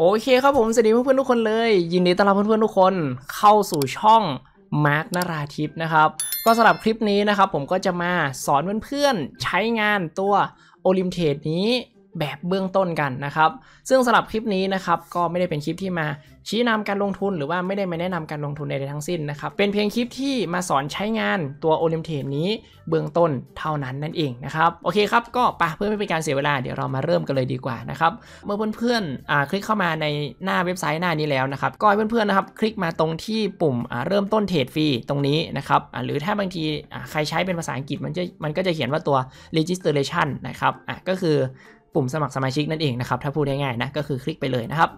โอเคครับผมสวัสดีเพื่อนๆ ทุกคนเลย ยินดีต้อนรับเพื่อนๆ ทุกคนเข้าสู่ช่องมาร์กนราทิพย์นะครับ ก็สำหรับคลิปนี้นะครับผมก็จะมาสอนเพื่อนๆ ใช้งานตัวโอลิมเทดนี้แบบเบื้องต้นกันนะครับ ซึ่งสำหรับคลิปนี้นะครับก็ไม่ได้เป็นคลิปที่มาชี้นำการลงทุนหรือว่าไม่ได้มาแนะนำการลงทุนใดทั้งสิ้นนะครับ เป็นเพียงคลิปที่มาสอนใช้งานตัวโอลิมเทนนี้ เบื้องต้นเท่านั้นนั่นเองนะครับ โอเคครับก็ปะเพื่อไม่เป็นการเสียเวลาเดี๋ยวเรามาเริ่มกันเลยดีกว่านะครับ เมื่อเพื่อนๆคลิกเข้ามาในหน้าเว็บไซต์หน้านี้แล้วนะครับ ก็เพื่อนๆนะครับคลิกมาตรงที่ปุ่มเริ่มต้นเทรดฟรีตรงนี้นะครับหรือถ้าบางทีใครใช้เป็นภาษาอังกฤษมันจะมันก็จะเขียนว่าตัว registration นะครับอ่ก็คือปุ่มสมัครสมาชิกนั่นเองนะครับ ถ้าพูดง่ายๆนะก็คือคลิกไปเลยนะครับ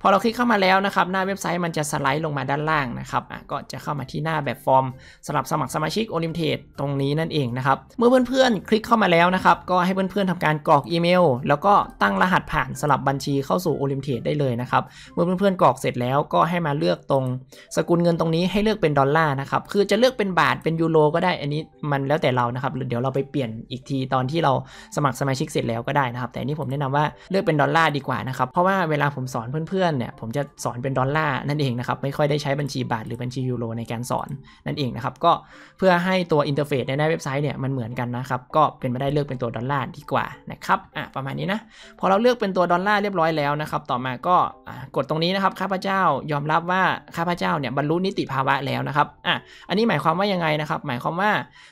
พอเราคลิกเข้ามาแล้วนะครับหน้าเว็บไซต์มันจะสไลด์ลงมาด้านล่างนะครับอ่ะก็จะเข้ามาที่หน้าแบบฟอร์มสำหรับสมัครสมาชิกโอลิมเพตตรงนี้นั่นเองนะครับ เมื่อเพื่อนๆคลิกเข้ามาแล้วนะครับก็ให้เพื่อนๆทำการกรอกอีเมล แล้วก็ตั้งรหัสผ่านสำหรับบัญชีเข้าสู่โอลิมเพตได้เลยนะครับเมื่อเพื่อนๆกรอกเสร็จแล้วก็ให้มาเลือกตรงสกุลเงินตรงนี้ให้เลือกเป็นดอลลาร์นะครับคือจะเลือกเป็นบาทเป็นยูโรก็ได้อันนี้มันแล้วแต่เรานะครับเดี๋ยวเราไปเปลี่ยนอีกทีตอนที่เราสมัครสมาชิกเสร็จแล้วก็ได้นะครับแต่นี่ผมแนะนำว่าเลือกเป็นดอลลาร์ดีกว่านะครับเพราะว่าเวลาผมสอนเพื่อนอนเนี่ยผมจะสอนเป็นดอลลาร์นั่นเองนะครับไม่ค่อยได้ใช้บัญชีบาทหรือบัญชียูโรในการสอนนั่นเองนะครับก็เพื่อให้ตัวอินเทอร์เฟซในนเว็บไซต์เนี่ยมันเหมือนกันนะครับก็เป็นไปได้เลือกเป็นตัวดอลลาร์ดีกว่านะครับอ่ะประมาณนี้นะ พอเราเลือกเป็นตัวดอลลาร์เรียบร้อยแล้วนะครับต่อมาก็กดตรงนี้นะครับข้าพเจ้ายอมรับว่าข้าพเจ้าเนี่ยบรรลุนิติภาวะแล้วนะครับอ่ะอันนี้หมายความว่ายังไงนะครับหมายความว่า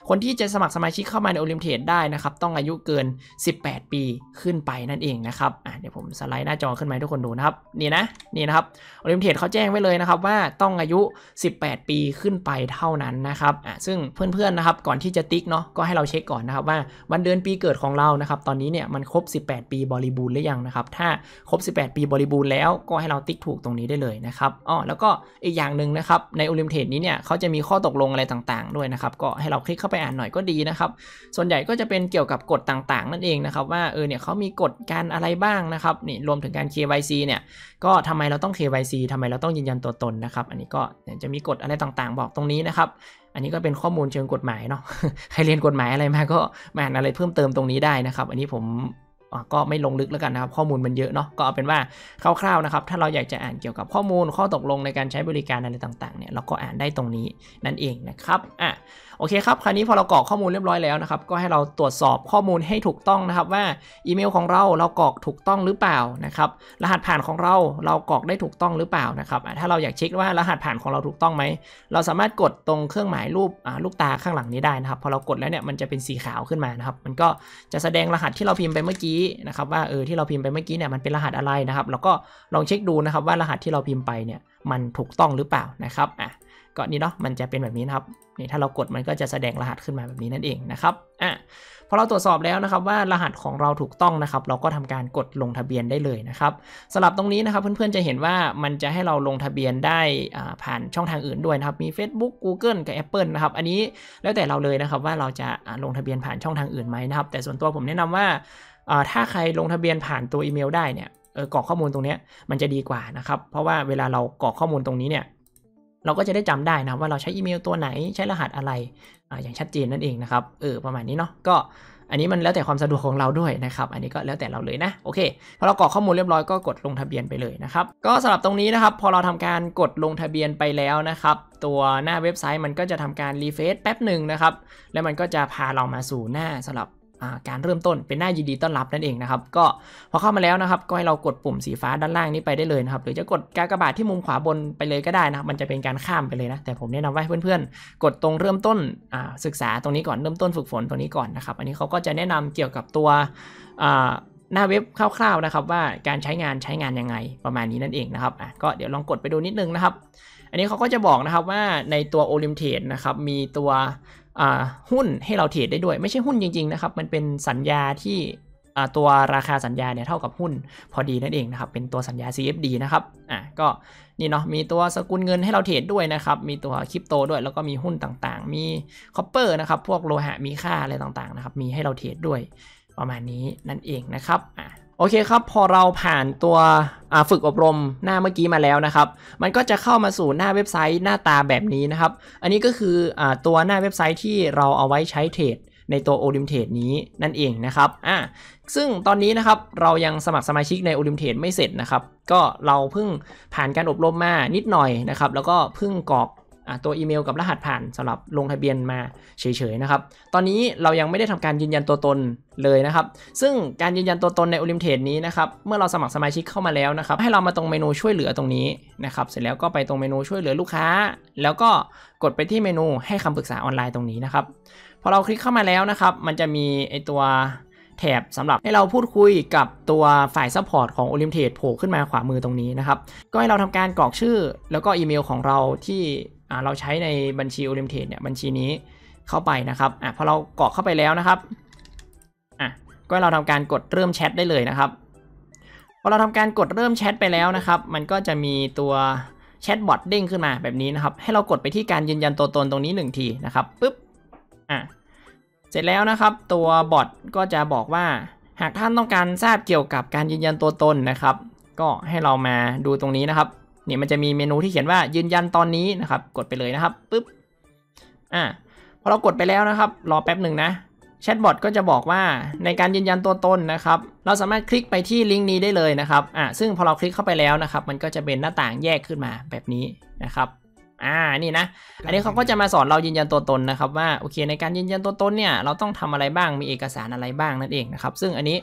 คนที่จะสมัครสมาชิกเข้ามาในโอลิมเทดได้นะครับต้องอายุเกิน 18 ปีขึ้นไปนั่นเองนะครับอ่ะเดี๋ยวผมสไลด์หน้าจอขึ้นมาให้ทุกคนดูนะครับนี่นะนี่นะครับโอลิมเทดเขาแจ้งไว้เลยนะครับว่าต้องอายุ 18 ปีขึ้นไปเท่านั้นนะครับอ่ะซึ่งเพื่อนๆนะครับก่อนที่จะติ๊กเนาะก็ให้เราเช็คก่อนนะครับว่าวันเดือนปีเกิดของเรานะครับตอนนี้เนี่ยมันครบ 18 ปีบริบูรณ์หรือยังนะครับถ้าครบ 18 ปีบริบูรณ์แล้วก็ให้เราติ๊กถูกตรงนี้ได้เลยนะครับอ๋อแล้วก็อีกอย่างหนึ่งนะครับในโอลิมเทดนี้เนี่ยเขาจะมีข้อตกลงอะไรต่างๆ ด้วยนะครับก็ให้เราคลิกเข้าไปอ่านหน่อยก็ดีนะครับส่วนใหญ่ก็จะเป็นเกี่ยวกับกฎต่างๆ นั่นเองนะครับ ว่าเออเนี่ยเขามีกฎการอะไรบ้างนะครับนี่รวมถึงการ KYC เนี่ยก็็ทำไมเราต้อง KYC ทำไมเราต้องยืนยันตัวตนนะครับ อันนี้ก็จะมีกฎอะไรต่างๆ บอกตรงนี้นะครับ อันนี้ก็เป็นข้อมูลเชิงกฎหมายเนาะ ใครเรียนกฎหมายอะไรมา ก็มาอ่านอะไรเพิ่มเติมตรงนี้ได้นะครับ อันนี้ผมก็ไม่ลงลึกแล้วกันนะครับ ข้อมูลมันเยอะเนาะ ก็เอาเป็นว่าคร่าวๆ นะครับ ถ้าเราอยากจะอ่านเกี่ยวกับข้อมูลข้อตกลงในการใช้บริการอะไรต่าง ๆ เนี่ย เราก็อ่านได้ตรงนี้นั่นเองนะครับอ่ะโอเคครับคราวนี้พอเรากรอกข้อมูลเรียบร้อยแล้ว นะครับ ก็ให้เราตรวจสอบข้อมูลให้ถูกต้องนะครับ ว่าอีเมลของเราเรากรอกถูกต้องหรือเปล่านะครับรหัสผ่านของเราเรากรอกได้ถูกต้องหรือเปล่านะครับถ้าเราอยากเช็คว่ารหัสผ่านของเราถูกต้องไหมเราสามารถกดตรงเครื่องหมายรูปลูกตาข้างหลังนี้ได้นะครับพอเรากดแล้วเนี่ยมันจะเป็นสีขาวขึ้นมานะครับมันก็จะแสดงรหัสที่เราพิมพ์ไปเมื่อกี้นะครับ ว่าเออที่เราพิมพ์ไปเมื่อกี้เนี่ยมันเป็นรหัสอะไรนะครับเราก็ลองเช็คดูนะครับ ว่ารหัสที่เราพิมพ์ไปเนี่ยมันถูกต้องหรือเปล่านะครับอ่ะก็นี่เนาะมันจะเป็นแบบนี้นะครับ นี่ถ้าเรากดมันก็จะแสดงรหัสขึ้นมาแบบนี้นั่นเองนะครับอ่ะพอเราตรวจสอบแล้วนะครับว่ารหัสของเราถูกต้องนะครับ เราก็ทำการกดลงทะเบียนได้เลยนะครับสำหรับตรงนี้นะครับเพื่อนๆจะเห็นว่ามันจะให้เราลงทะเบียนได้ผ่านช่องทางอื่นด้วยนะครับมี Facebook Google กับ Apple นะครับอันนี้แล้วแต่เราเลยนะครับ ว่าเราจะลงทะเบียนผ่านช่องทางอื่นไหมนะครับแต่ส่วนตัวผมแนะนำว่าถ้าใครลงทะเบียนผ่านตัวอีเมล ได้เนี่ยกรอกข้อมูลตรงนี้มันจะดีกว่านะครับเพราะว่าเวลาเรากรอกข้อมูลตรงนี้เนี่ยเราก็จะได้จำได้นะว่าเราใช้อีเมลตัวไหนใช้รหัสอะไรออย่างชัดเจนนั่นเองนะครับเออประมาณนี้เนาะก็อันนี้มันแล้วแต่ความสะดวกของเราด้วยนะครับ อันนี้ก็แล้วแต่เราเลยนะโอเคพอเรากรอกข้อมูลเรียบร้อยก็กดลงทะเบียนไปเลยนะครับก็สำหรับตรงนี้นะครับ พอเราทำการกดลงทะเบียนไปแล้วนะครับ ตัวหน้าเว็บไซต์มันก็จะทำการรีเฟซแป๊บหนึ่งนะครับ แล้วมันก็จะพาเรามาสู่หน้าสำหรับการเริ่มต้นเป็นหน้ายินดีต้อนรับนั่นเองนะครับก็พอเข้ามาแล้วนะครับก็ให้เรากดปุ่มสีฟ้าด้านล่างนี้ไปได้เลยนะครับ หรือจะกดกากระบาทที่มุมขวาบนไปเลยก็ได้นะครับมันจะเป็นการข้ามไปเลยนะ แต่ผมแนะนำว่าเพื่อนๆ กดตรงเริ่มต้นศึกษาตรงนี้ก่อนเริ่มต้นฝึกฝนตรงนี้ก่อนนะครับ อันนี้เขาก็จะแนะนำเกี่ยวกับตัวหน้าเว็บคร่าวๆนะครับว่าการใช้งานใช้งานยังไงประมาณนี้นั่นเองนะครับก็เดี๋ยวลองกดไปดูนิดนึงนะครับอันนี้เขาก็จะบอกนะครับว่าในตัวโอลิมเพตนะครับมีตัวหุ้นให้เราเทรดได้ด้วย ไม่ใช่หุ้นจริงๆนะครับมันเป็นสัญญาที่ตัวราคาสัญญาเนี่ยเท่ากับหุ้นพอดีนั่นเองนะครับ เป็นตัวสัญญา CFD นะครับอ่ะก็นี่เนาะมีตัวสกุลเงินให้เราเทรดด้วยนะครับมีตัวคริปโตด้วยแล้วก็มีหุ้นต่างๆมีคอปเปอร์นะครับพวกโลหะมีค่าอะไรต่างๆนะครับมีให้เราเทรดด้วยประมาณนี้นั่นเองนะครับอ่ะโอเคครับ พอเราผ่านตัวฝึกอบรมหน้าเมื่อกี้มาแล้วนะครับ มันก็จะเข้ามาสู่หน้าเว็บไซต์หน้าตาแบบนี้นะครับอันนี้ก็คืออตัวหน้าเว็บไซต์ที่เราเอาไว้ใช้เทรดในตัว o อ i m t r a d e นี้นั่นเองนะครับอ่าซึ่งตอนนี้นะครับเรายังสมัครสมาชิกใน o อ i m t r a d e ไม่เสร็จนะครับก็เราเพิ่งผ่านการอบรมมานิดหน่อยนะครับแล้วก็เพิ่งกรอกตัวอีเมลกับรหัสผ่านสำหรับลงทะเบียนมาเฉยๆนะครับตอนนี้เรายังไม่ได้ทำการยืนยันตัวตนเลยนะครับซึ่งการยืนยันตัวตนในโอลิมเ t e นี้นะครับเมื่อเราสมัครสมาชิกเข้ามาแล้วนะครับ ให้เรามาตรงเมนูช่วยเหลือตรงนี้นะครับเสร็จแล้วก็ไปตรงเมนูช่วยเหลือลูกค้า แล้วก็กดไปที่เมนูให้คำปรึกษาออนไลน์ตรงนี้นะครับพอเราคลิกเข้ามาแล้วนะครับ มันจะมีไอตัวแถบสำหรับให้เราพูดคุยกับตัวฝ่ายซัพพอร์ตของโอลิมเ t e โผล่ขึ้นมาขวามือตรงนี้นะครับ ก็ให้เราทำการกรอกชื่อแล้วก็อีเมลของเราที่เราใช้ในบัญชีโอ i ิมเ a t e เนี่ยบัญชีนี้เข้าไปนะครับอ่ะพอเรากรอกเข้าไปแล้วนะครับอ่ะก็เราทำการกดเริ่มแชทได้เลยนะครับพอเราทำการกดเริ่มแชทไปแล้วนะครับ มันก็จะมีตัวแชทบอทเด้งขึ้นมาแบบนี้นะครับ ให้เรากดไปที่การยืนยันตัวตนตรงนี้1ทีนะครับปุ๊บอ่ะเสร็จแล้วนะครับ ตัวบอทก็จะบอกว่าหากท่านต้องการทราบเกี่ยวกับการยืนยันตัวตนนะครับ ก็ให้เรามาดูตรงนี้นะครับนี่มันจะมีเมนูที่เขียนว่ายืนยันตอนนี้นะครับ กดไปเลยนะครับปุ๊บอ่าพอเรากดไปแล้วนะครับ รอแป๊บหนึ่งนะแชทบอทก็จะบอกว่าในการยืนยันตัวตนนะครับ เราสามารถคลิกไปที่ลิงก์นี้ได้เลยนะครับอ่าซึ่งพอเราคลิกเข้าไปแล้วนะครับ มันก็จะเป็นหน้าต่างแยกขึ้นมาแบบนี้นะครับอ่านี่นะ อันนี้เขาก็จะมาสอนเรายืนยันตัวตนนะครับ ว่าโอเค ในการยืนยันตัวตนเนี่ย เราต้องทำอะไรบ้างมีเอกสารอะไรบ้างนั่นเองนะครับ ซึ่งอันนี้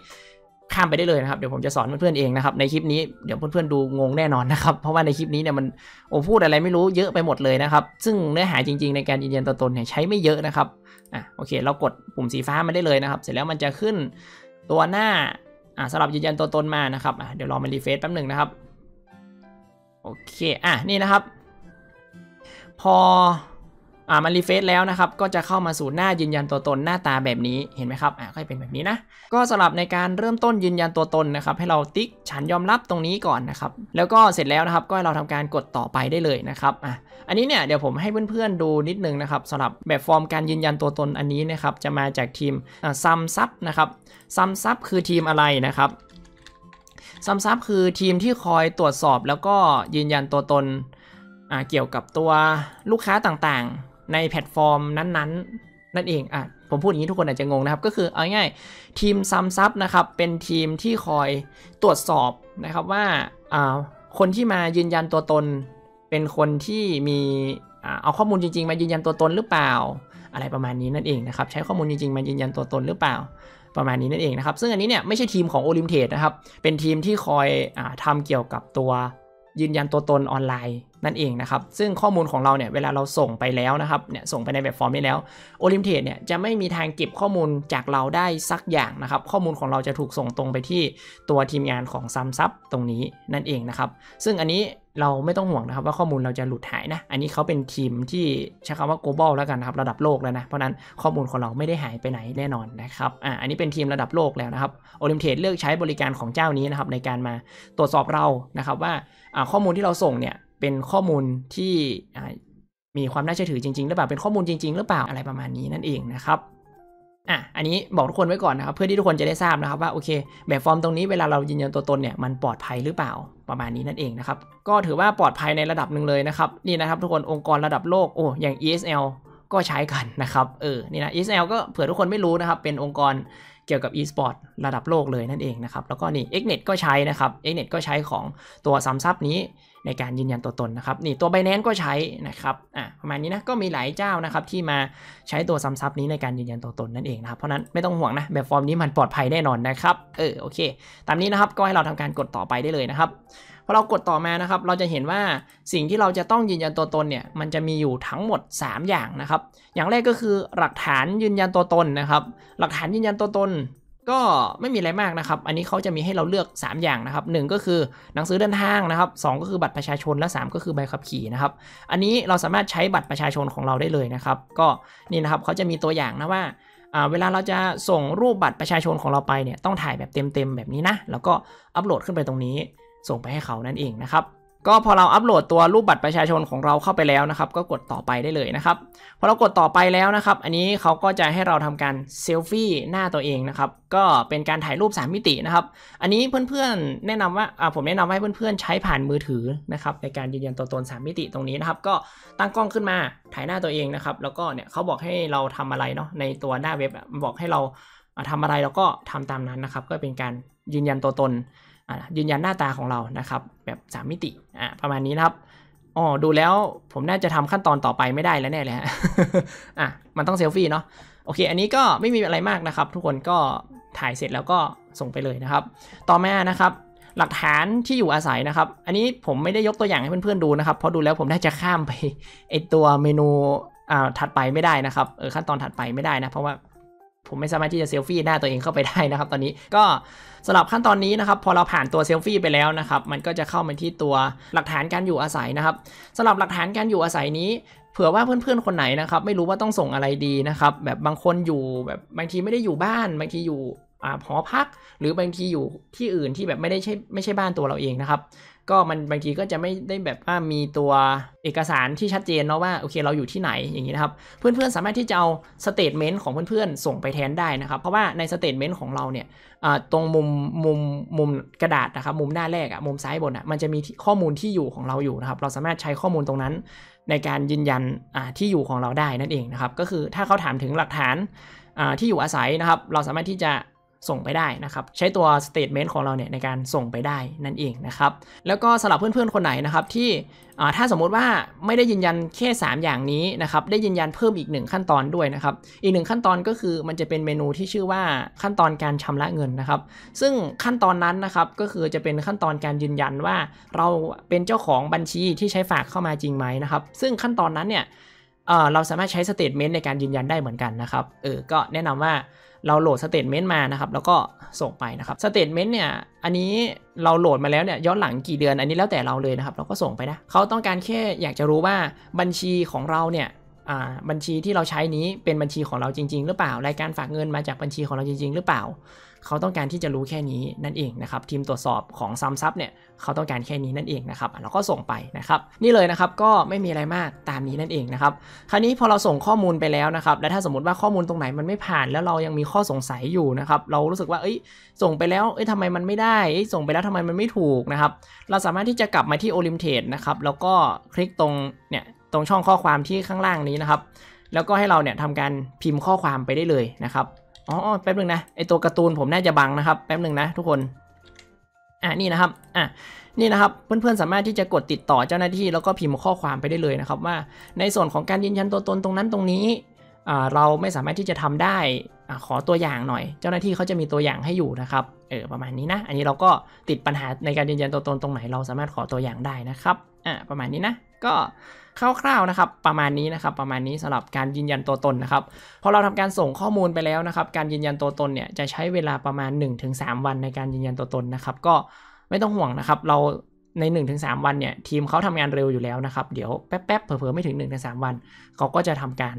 ข้ามไปได้เลยนะครับเดี๋ยวผมจะสอนเพื่อนๆเองนะครับในคลิปนี้เดี๋ยวเพื่อนๆดูงงแน่นอนนะครับ เพราะว่าในคลิปนี้เนี่ยมันโอ้พูดอะไรไม่รู้เยอะไปหมดเลยนะครับซึ่งเนื้อหาจริงๆ ในการยืนยันตัวตนเนี่ยใช้ไม่เยอะนะครับอ่ะโอเคเรากดปุ่มสีฟ้ามาได้เลยนะครับ เสร็จแล้วมันจะขึ้นตัวหน้าอ่ะสำหรับยืนยันตัวตนมานะครับอ่ะเดี๋ยวรอมันรีเฟซแป๊บหนึ่งนะครับโอเคอ่ะนี่นะครับ พอ่ามันรีเฟซแล้วนะครับ ก็จะเข้ามาสู่หน้ายืนยันตัวตนหน้าตาแบบนี้ เห็นไหมครับ อ่าก็เป็นแบบนี้นะ ก็สำหรับในการเริ่มต้นยืนยันตัวตนนะครับ ให้เราติ๊กฉันยอมรับตรงนี้ก่อนนะครับ แล้วก็เสร็จแล้วนะครับ ก็ให้เราทำการกดต่อไปได้เลยนะครับ อ่ะอันนี้เนี่ยเดี๋ยวผมให้เพื่อน ๆ ดูนิดนึงนะครับสำหรับแบบฟอร์มการยืนยันตัวตนอันนี้นะครับ จะมาจากทีมซัมซับนะครับ ซัมซับคือทีมอะไรนะครับ ซัมซับคือทีมที่คอยตรวจสอบ แล้วก็ยืนยันตัวตนเกี่ยวกับตัวลูกค้าต่างในแพลตฟอร์มนั้นๆนั่นเองอ่ะผมพูดอย่างนี้ทุกคนอาจจะงงนะครับ ก็คือเอาง่ายทีมซัมซับนะครับเป็นทีมที่คอยตรวจสอบนะครับว่าคนที่มายืนยันตัวตน เป็นคนที่มีเอาข้อมูลจริงๆมายืนยันตัวตนหรือเปล่าอะไรประมาณนี้นั่นเองนะครับใช้ข้อมูลจริงๆมายืนยันตัวตนหรือเปล่าประมาณนี้นั่นเองนะครับซึ่งอันนี้เนี่ยไม่ใช่ทีมของโอลิมเทสนะครับเป็นทีมที่คอยอทำเกี่ยวกับตัวยืนยันตัวตนออนไลน์นั่นเองนะครับ ซึ่งข้อมูลของเราเนี่ยเวลาเราส่งไปแล้วนะครับ เนี่ยส่งไปในแบบฟอร์มนี้แล้วโอลิมเพตเนี่ยจะไม่มีทางเก็บข้อมูลจากเราได้สักอย่างนะครับ ข้อมูลของเราจะถูกส่งตรงไปที่ตัวทีมงานของซัมซับตรงนี้นั่นเองนะครับ ซึ่งอันนี้เราไม่ต้องห่วงนะครับ ว่าข้อมูลเราจะหลุดหายนะ อันนี้เขาเป็นทีมที่ใช้คำว่า global แล้วกันนะครับระดับโลกแล้วนะ เพราะนั้นข้อมูลของเราไม่ได้หายไปไหนแน่นอนนะครับ อ่าอันนี้เป็นทีมระดับโลกแล้วนะครับโอลิมเทดเลือกใช้บริการของเจ้านี้นะครับในการมาตรวจสอบเรานะครับว่าข้อมูลที่เราส่งเนี่ยเป็นข้อมูลที่มีความน่าเชื่อถือจริงๆหรือเปล่าเป็นข้อมูลจริงๆ หรือเปล่าอะไรประมาณนี้นั่นเองนะครับอ่ะอันนี้บอกทุกคนไว้ก่อนนะครับ เพื่อที่ทุกคนจะได้ทราบนะครับว่าโอเคแบบฟอร์มตรงนี้เวลาเรายืนยันตัวตนเนี่ยมันปลอดภัยหรือเปล่าประมาณนี้นั่นเองนะครับก็ถือว่าปลอดภัยในระดับหนึ่งเลยนะครับ นี่นะครับ ทุกคนองค์กรระดับโลกโอ้อย่าง ESL ก็ใช้กันนะครับเออนี่นะ ESL ก็เผื่อทุกคนไม่รู้นะครับ เป็นองค์กรกี่ยวกับ e-sport ระดับโลกเลยนั่นเองนะครับ แล้วก็นี่ Xnet ก็ใช้นะครับ Xnet ก็ใช้ของตัวซัมซับนี้ในการยืนยันตัวตนนะครับนี่ตัวไบแนนก็ใช้นะครับอ่ะประมาณนี้นะก็มีหลายเจ้านะครับที่มาใช้ตัวซัมซับนี้ในการยืนยันตัวตนนั่นเองนะครับเพราะนั้นไม่ต้องห่วงนะแบบฟอร์มนี้มันปลอดภัยแน่นอนนะครับเออโอเค ตามนี้นะครับก็ให้เราทำการกดต่อไปได้เลยนะครับพอเรากดต่อมานะครับเราจะเห็นว่าสิ่งที่เราจะต้องยืนยันตัวตนเนี่ยมันจะมีอยู่ทั้งหมด 3 อย่างนะครับ อย่างแรกก็คือหลักฐานยืนยันตัวตนนะครับหลักฐานยืนยันตัวตนก็ไม่มีอะไรมากนะครับ อันนี้เขาจะมีให้เราเลือก 3 อย่างนะครับ1ก็คือหนังสือเดินทางนะครับ 2 ก็คือบัตรประชาชนและ 3 ก็คือใบขับขี่นะครับ อันนี้เราสามารถใช้บัตรประชาชนของเราได้เลยนะครับ ก็นี่นะครับเขาจะมีตัวอย่างนะว่า เวลาเราจะส่งรูปบัตรประชาชนของเราไปเนี่ยต้องถ่ายแบบเต็มๆแบบนี้นะ แล้วก็อัปโหลดขึ้นไปตรงนี้ ส่งไปให้เขานั่นเองนะครับก็พอเราอัปโหลดตัวรูปบัตรประชาชนของเราเข้าไปแล้วนะครับ ก็กดต่อไปได้เลยนะครับพอเรากดต่อไปแล้วนะครับ อันนี้เขาก็จะให้เราทำการเซลฟี่หน้าตัวเองนะครับก็เป็นการถ่ายรูป3มิตินะครับอันนี้เพื่อนๆแนะนำว่าผมแนะนำให้เพื่อนๆใช้ผ่านมือถือนะครับในการยืนยันตัวตน 3 มิติตรงนี้นะครับก็ตั้งกล้องขึ้นมาถ่ายหน้าตัวเองนะครับ แล้วก็เนี่ยเขาบอกให้เราทำอะไรเนาะในตัวหน้าเว็บบอกให้เราทำอะไรแล้วก็ทำตามนั้นนะครับ ก็เป็นการยืนยันตัวตนยืนยันหน้าตาของเรานะครับ แบบ3มิติอ่าประมาณนี้นะครับอ๋อดูแล้วผมน่าจะทำขั้นตอนต่อไปไม่ได้แล้วแน่เลยฮะอ่ะมันต้องเซลฟี่เนาะโอเค อันนี้ก็ไม่มีอะไรมากนะครับ ทุกคนก็ถ่ายเสร็จแล้วก็ส่งไปเลยนะครับ ต่อมานะครับ หลักฐานที่อยู่อาศัยนะครับ อันนี้ผมไม่ได้ยกตัวอย่างให้เพื่อนๆดูนะครับเพราะดูแล้วผมน่าจะข้ามไปไอตัวเมนูอ่าถัดไปไม่ได้นะครับเออขั้นตอนถัดไปไม่ได้นะเพราะว่าผมไม่สามารถที่จะเซลฟี่หน้าตัวเองเข้าไปได้นะครับ ตอนนี้ก็สำหรับขั้นตอนนี้นะครับ พอเราผ่านตัวเซลฟี่ไปแล้วนะครับมันก็จะเข้ามาที่ตัวหลักฐานการอยู่อาศัยนะครับสำหรับหลักฐานการอยู่อาศัยนี้ เผื่อว่าเพื่อนๆคนไหนนะครับไม่รู้ว่าต้องส่งอะไรดีนะครับแบบบางคนอยู่แบบบางทีไม่ได้อยู่บ้านบางทีอยู่หอพักหรือบางทีอยู่ที่อื่นที่แบบไม่ได้ใช่ไม่ใช่บ้านตัวเราเองนะครับ ก็มันบางทีก็จะไม่ได้แบบว่ามีตัวเอกสารที่ชัดเจนเนาะว่าโอเคเราอยู่ที่ไหนอย่างนี้นะครับเพื่อนๆสามารถที่จะเอาสเตทเมนต์ของเพื่อนๆส่งไปแทนได้นะครับ เพราะว่าในสเตทเมนต์ของเราเนี่ยตรงมุม มุมมุมกระดาษนะครับ มุมหน้าแรกอะมุมซ้ายบนอะมันจะมีข้อมูลที่อยู่ของเราอยู่นะครับเราสามารถใช้ข้อมูลตรงนั้น ในการยืนยันที่อยู่ของเราได้นั่นเองนะครับก็คือถ้าเขาถามถึงหลักฐานที่อยู่อาศัยนะครับ เราสามารถที่จะส่งไปได้นะครับใช้ตัว statement ของเราเนี่ยในการส่งไปได้นั่นเองนะครับแล้วก็สำหรับเพื่อนๆคนไหนนะครับที่ถ้าสมมุติว่าไม่ได้ยืนยันแค่ 3 อย่างนี้นะครับ ได้ยืนยันเพิ่มอีก 1 ขั้นตอนด้วยนะครับ อีก1ขั้นตอนก็คือมันจะเป็นเมนูที่ชื่อว่าขั้นตอนการชำระเงินนะครับ ซึ่งขั้นตอนนั้นนะครับก็คือจะเป็นขั้นตอนการยืนยันว่าเราเป็นเจ้าของบัญชีที่ใช้ฝากเข้ามาจริงไหมนะครับซึ่งขั้นตอนนั้นเนี่ยเราสามารถใช้สเตทเมนต์ในการยืนยันได้เหมือนกันนะครับเออก็แนะนำว่าเราโหลดสเตทเมนต์มานะครับ แล้วก็ส่งไปนะครับสเตทเมนต์เนี่ย อันนี้เราโหลดมาแล้วเนี่ยย้อนหลังกี่เดือน อันนี้แล้วแต่เราเลยนะครับ เราก็ส่งไปนะเขาต้องการแค่อยากจะรู้ว่าบัญชีของเราเนี่ยบัญชีที่เราใช้นี้เป็นบัญชีของเราจริงๆหรือเปล่ารายการฝากเงินมาจากบัญชีของเราจริง ๆ หรือเปล่า เขาต้องการที่จะรู้แค่นี้นั่นเองนะครับทีมตรวจสอบของซัมซับเนี่ยเขาต้องการแค่นี้นั่นเองนะครับเราก็ส่งไปนะครับ นี่เลยนะครับก็ไม่มีอะไรมากตามนี้นั่นเองนะครับคราวนี้พอเราส่งข้อมูลไปแล้วนะครับและถ้าสมมติว่าข้อมูลตรงไหนมันไม่ผ่านแล้วเรายังมีข้อสงสัยอยู่นะครับเรารู้สึกว่า เอ้ยส่งไปแล้วเอ้ยทำไมมันไม่ได้ส่งไปแล้วทำไมมันไม่ถูกนะครับเราสามารถที่จะกลับมาที่โอลิมเ t e นะครับแล้วก็คลิกตรงเนี่ยตรงช่องข้อความที่ข้างล่างนี้นะครับ แล้วก็ให้เราเนี่ยทำการพิมพ์ข้อความไปได้เลยนะครับ อ๋อแป๊บนึงนะไอตัวการ์ตูนผมน่าจะบังนะครับ แป๊บนึงนะทุกคน อ่ะนี่นะครับ อ่ะนี่นะครับเพื่อนๆสามารถที่จะกดติดต่อเจ้าหน้าที่แล้วก็พิมพ์ข้อความไปได้เลยนะครับ ว่าในส่วนของการยืนยันตัวตนตรงนั้นตรงนี้ เราไม่สามารถที่จะทำได้ขอตัวอย่างหน่อย เจ้าหน้าที่เขาจะมีตัวอย่างให้อยู่นะครับเออประมาณนี้นะ อันนี้เราก็ติดปัญหาในการยืนยันตัวตนตรงไหน เราสามารถขอตัวอย่างได้นะครับอ่ะประมาณนี้นะก็คร่าวๆ นะครับ ประมาณนี้นะครับ ประมาณนี้สำหรับการยืนยันตัวตนนะครับ พอเราทำการส่งข้อมูลไปแล้วนะครับ การยืนยันตัวตนเนี่ย จะใช้เวลาประมาณ1-3วันในการยืนยันตัวตนนะครับ ก็ไม่ต้องห่วงนะครับ เราใน1-3วันเนี่ยทีมเขาทำงานเร็วอยู่แล้วนะครับ เดี๋ยวแป๊บๆ เผลอๆ ไม่ถึง 1-3 วันเขาก็จะทำการ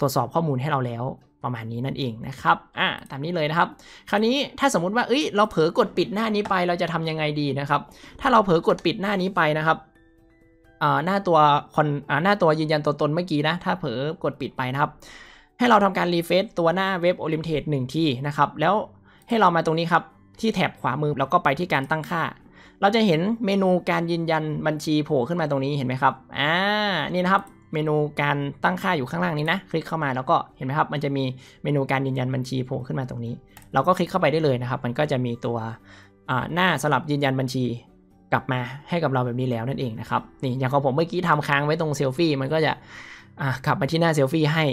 ตรวจสอบข้อมูลให้เราแล้วประมาณนี้นั่นเองนะครับ อ่าตามนี้เลยนะครับ คราวนี้ถ้าสมมุติว่าเอ้ย เราเผลอกดปิดหน้านี้ไป เราจะทำยังไงดีนะครับ ถ้าเราเผลอกดปิดหน้านี้ไปนะครับหน้าตัวคอนหน้าตัวยืนยันตัวตนเมื่อกี้นะถ้าเผลอกดปิดไปนะครับ ให้เราทำการรีเฟซตัวหน้าเว็บโอลิมเทดหนึ่งทีนะครับแล้วให้เรามาตรงนี้ครับที่แถบขวามือแล้วก็ไปที่การตั้งค่า เราจะเห็นเมนูการยืนยันบัญชีโผล่ขึ้นมาตรงนี้เห็นไหมครับอ่านี่นะครับเมนูการตั้งค่าอยู่ข้างล่างนี้นะ คลิกเข้ามาแล้วก็เห็นไหมครับมันจะมีเมนูการยืนยันบัญชีโผล่ขึ้นมาตรงนี้ เราก็คลิกเข้าไปได้เลยนะครับ มันก็จะมีตัวหน้าสลับยืนยันบัญชีกลับมาให้กับเราแบบนี้แล้วนั่นเองนะครับนี่อย่างของผมเมื่อกี้ทำค้างไว้ตรงเซลฟี่มันก็จะกลับมาที่หน้าเซลฟี่ให้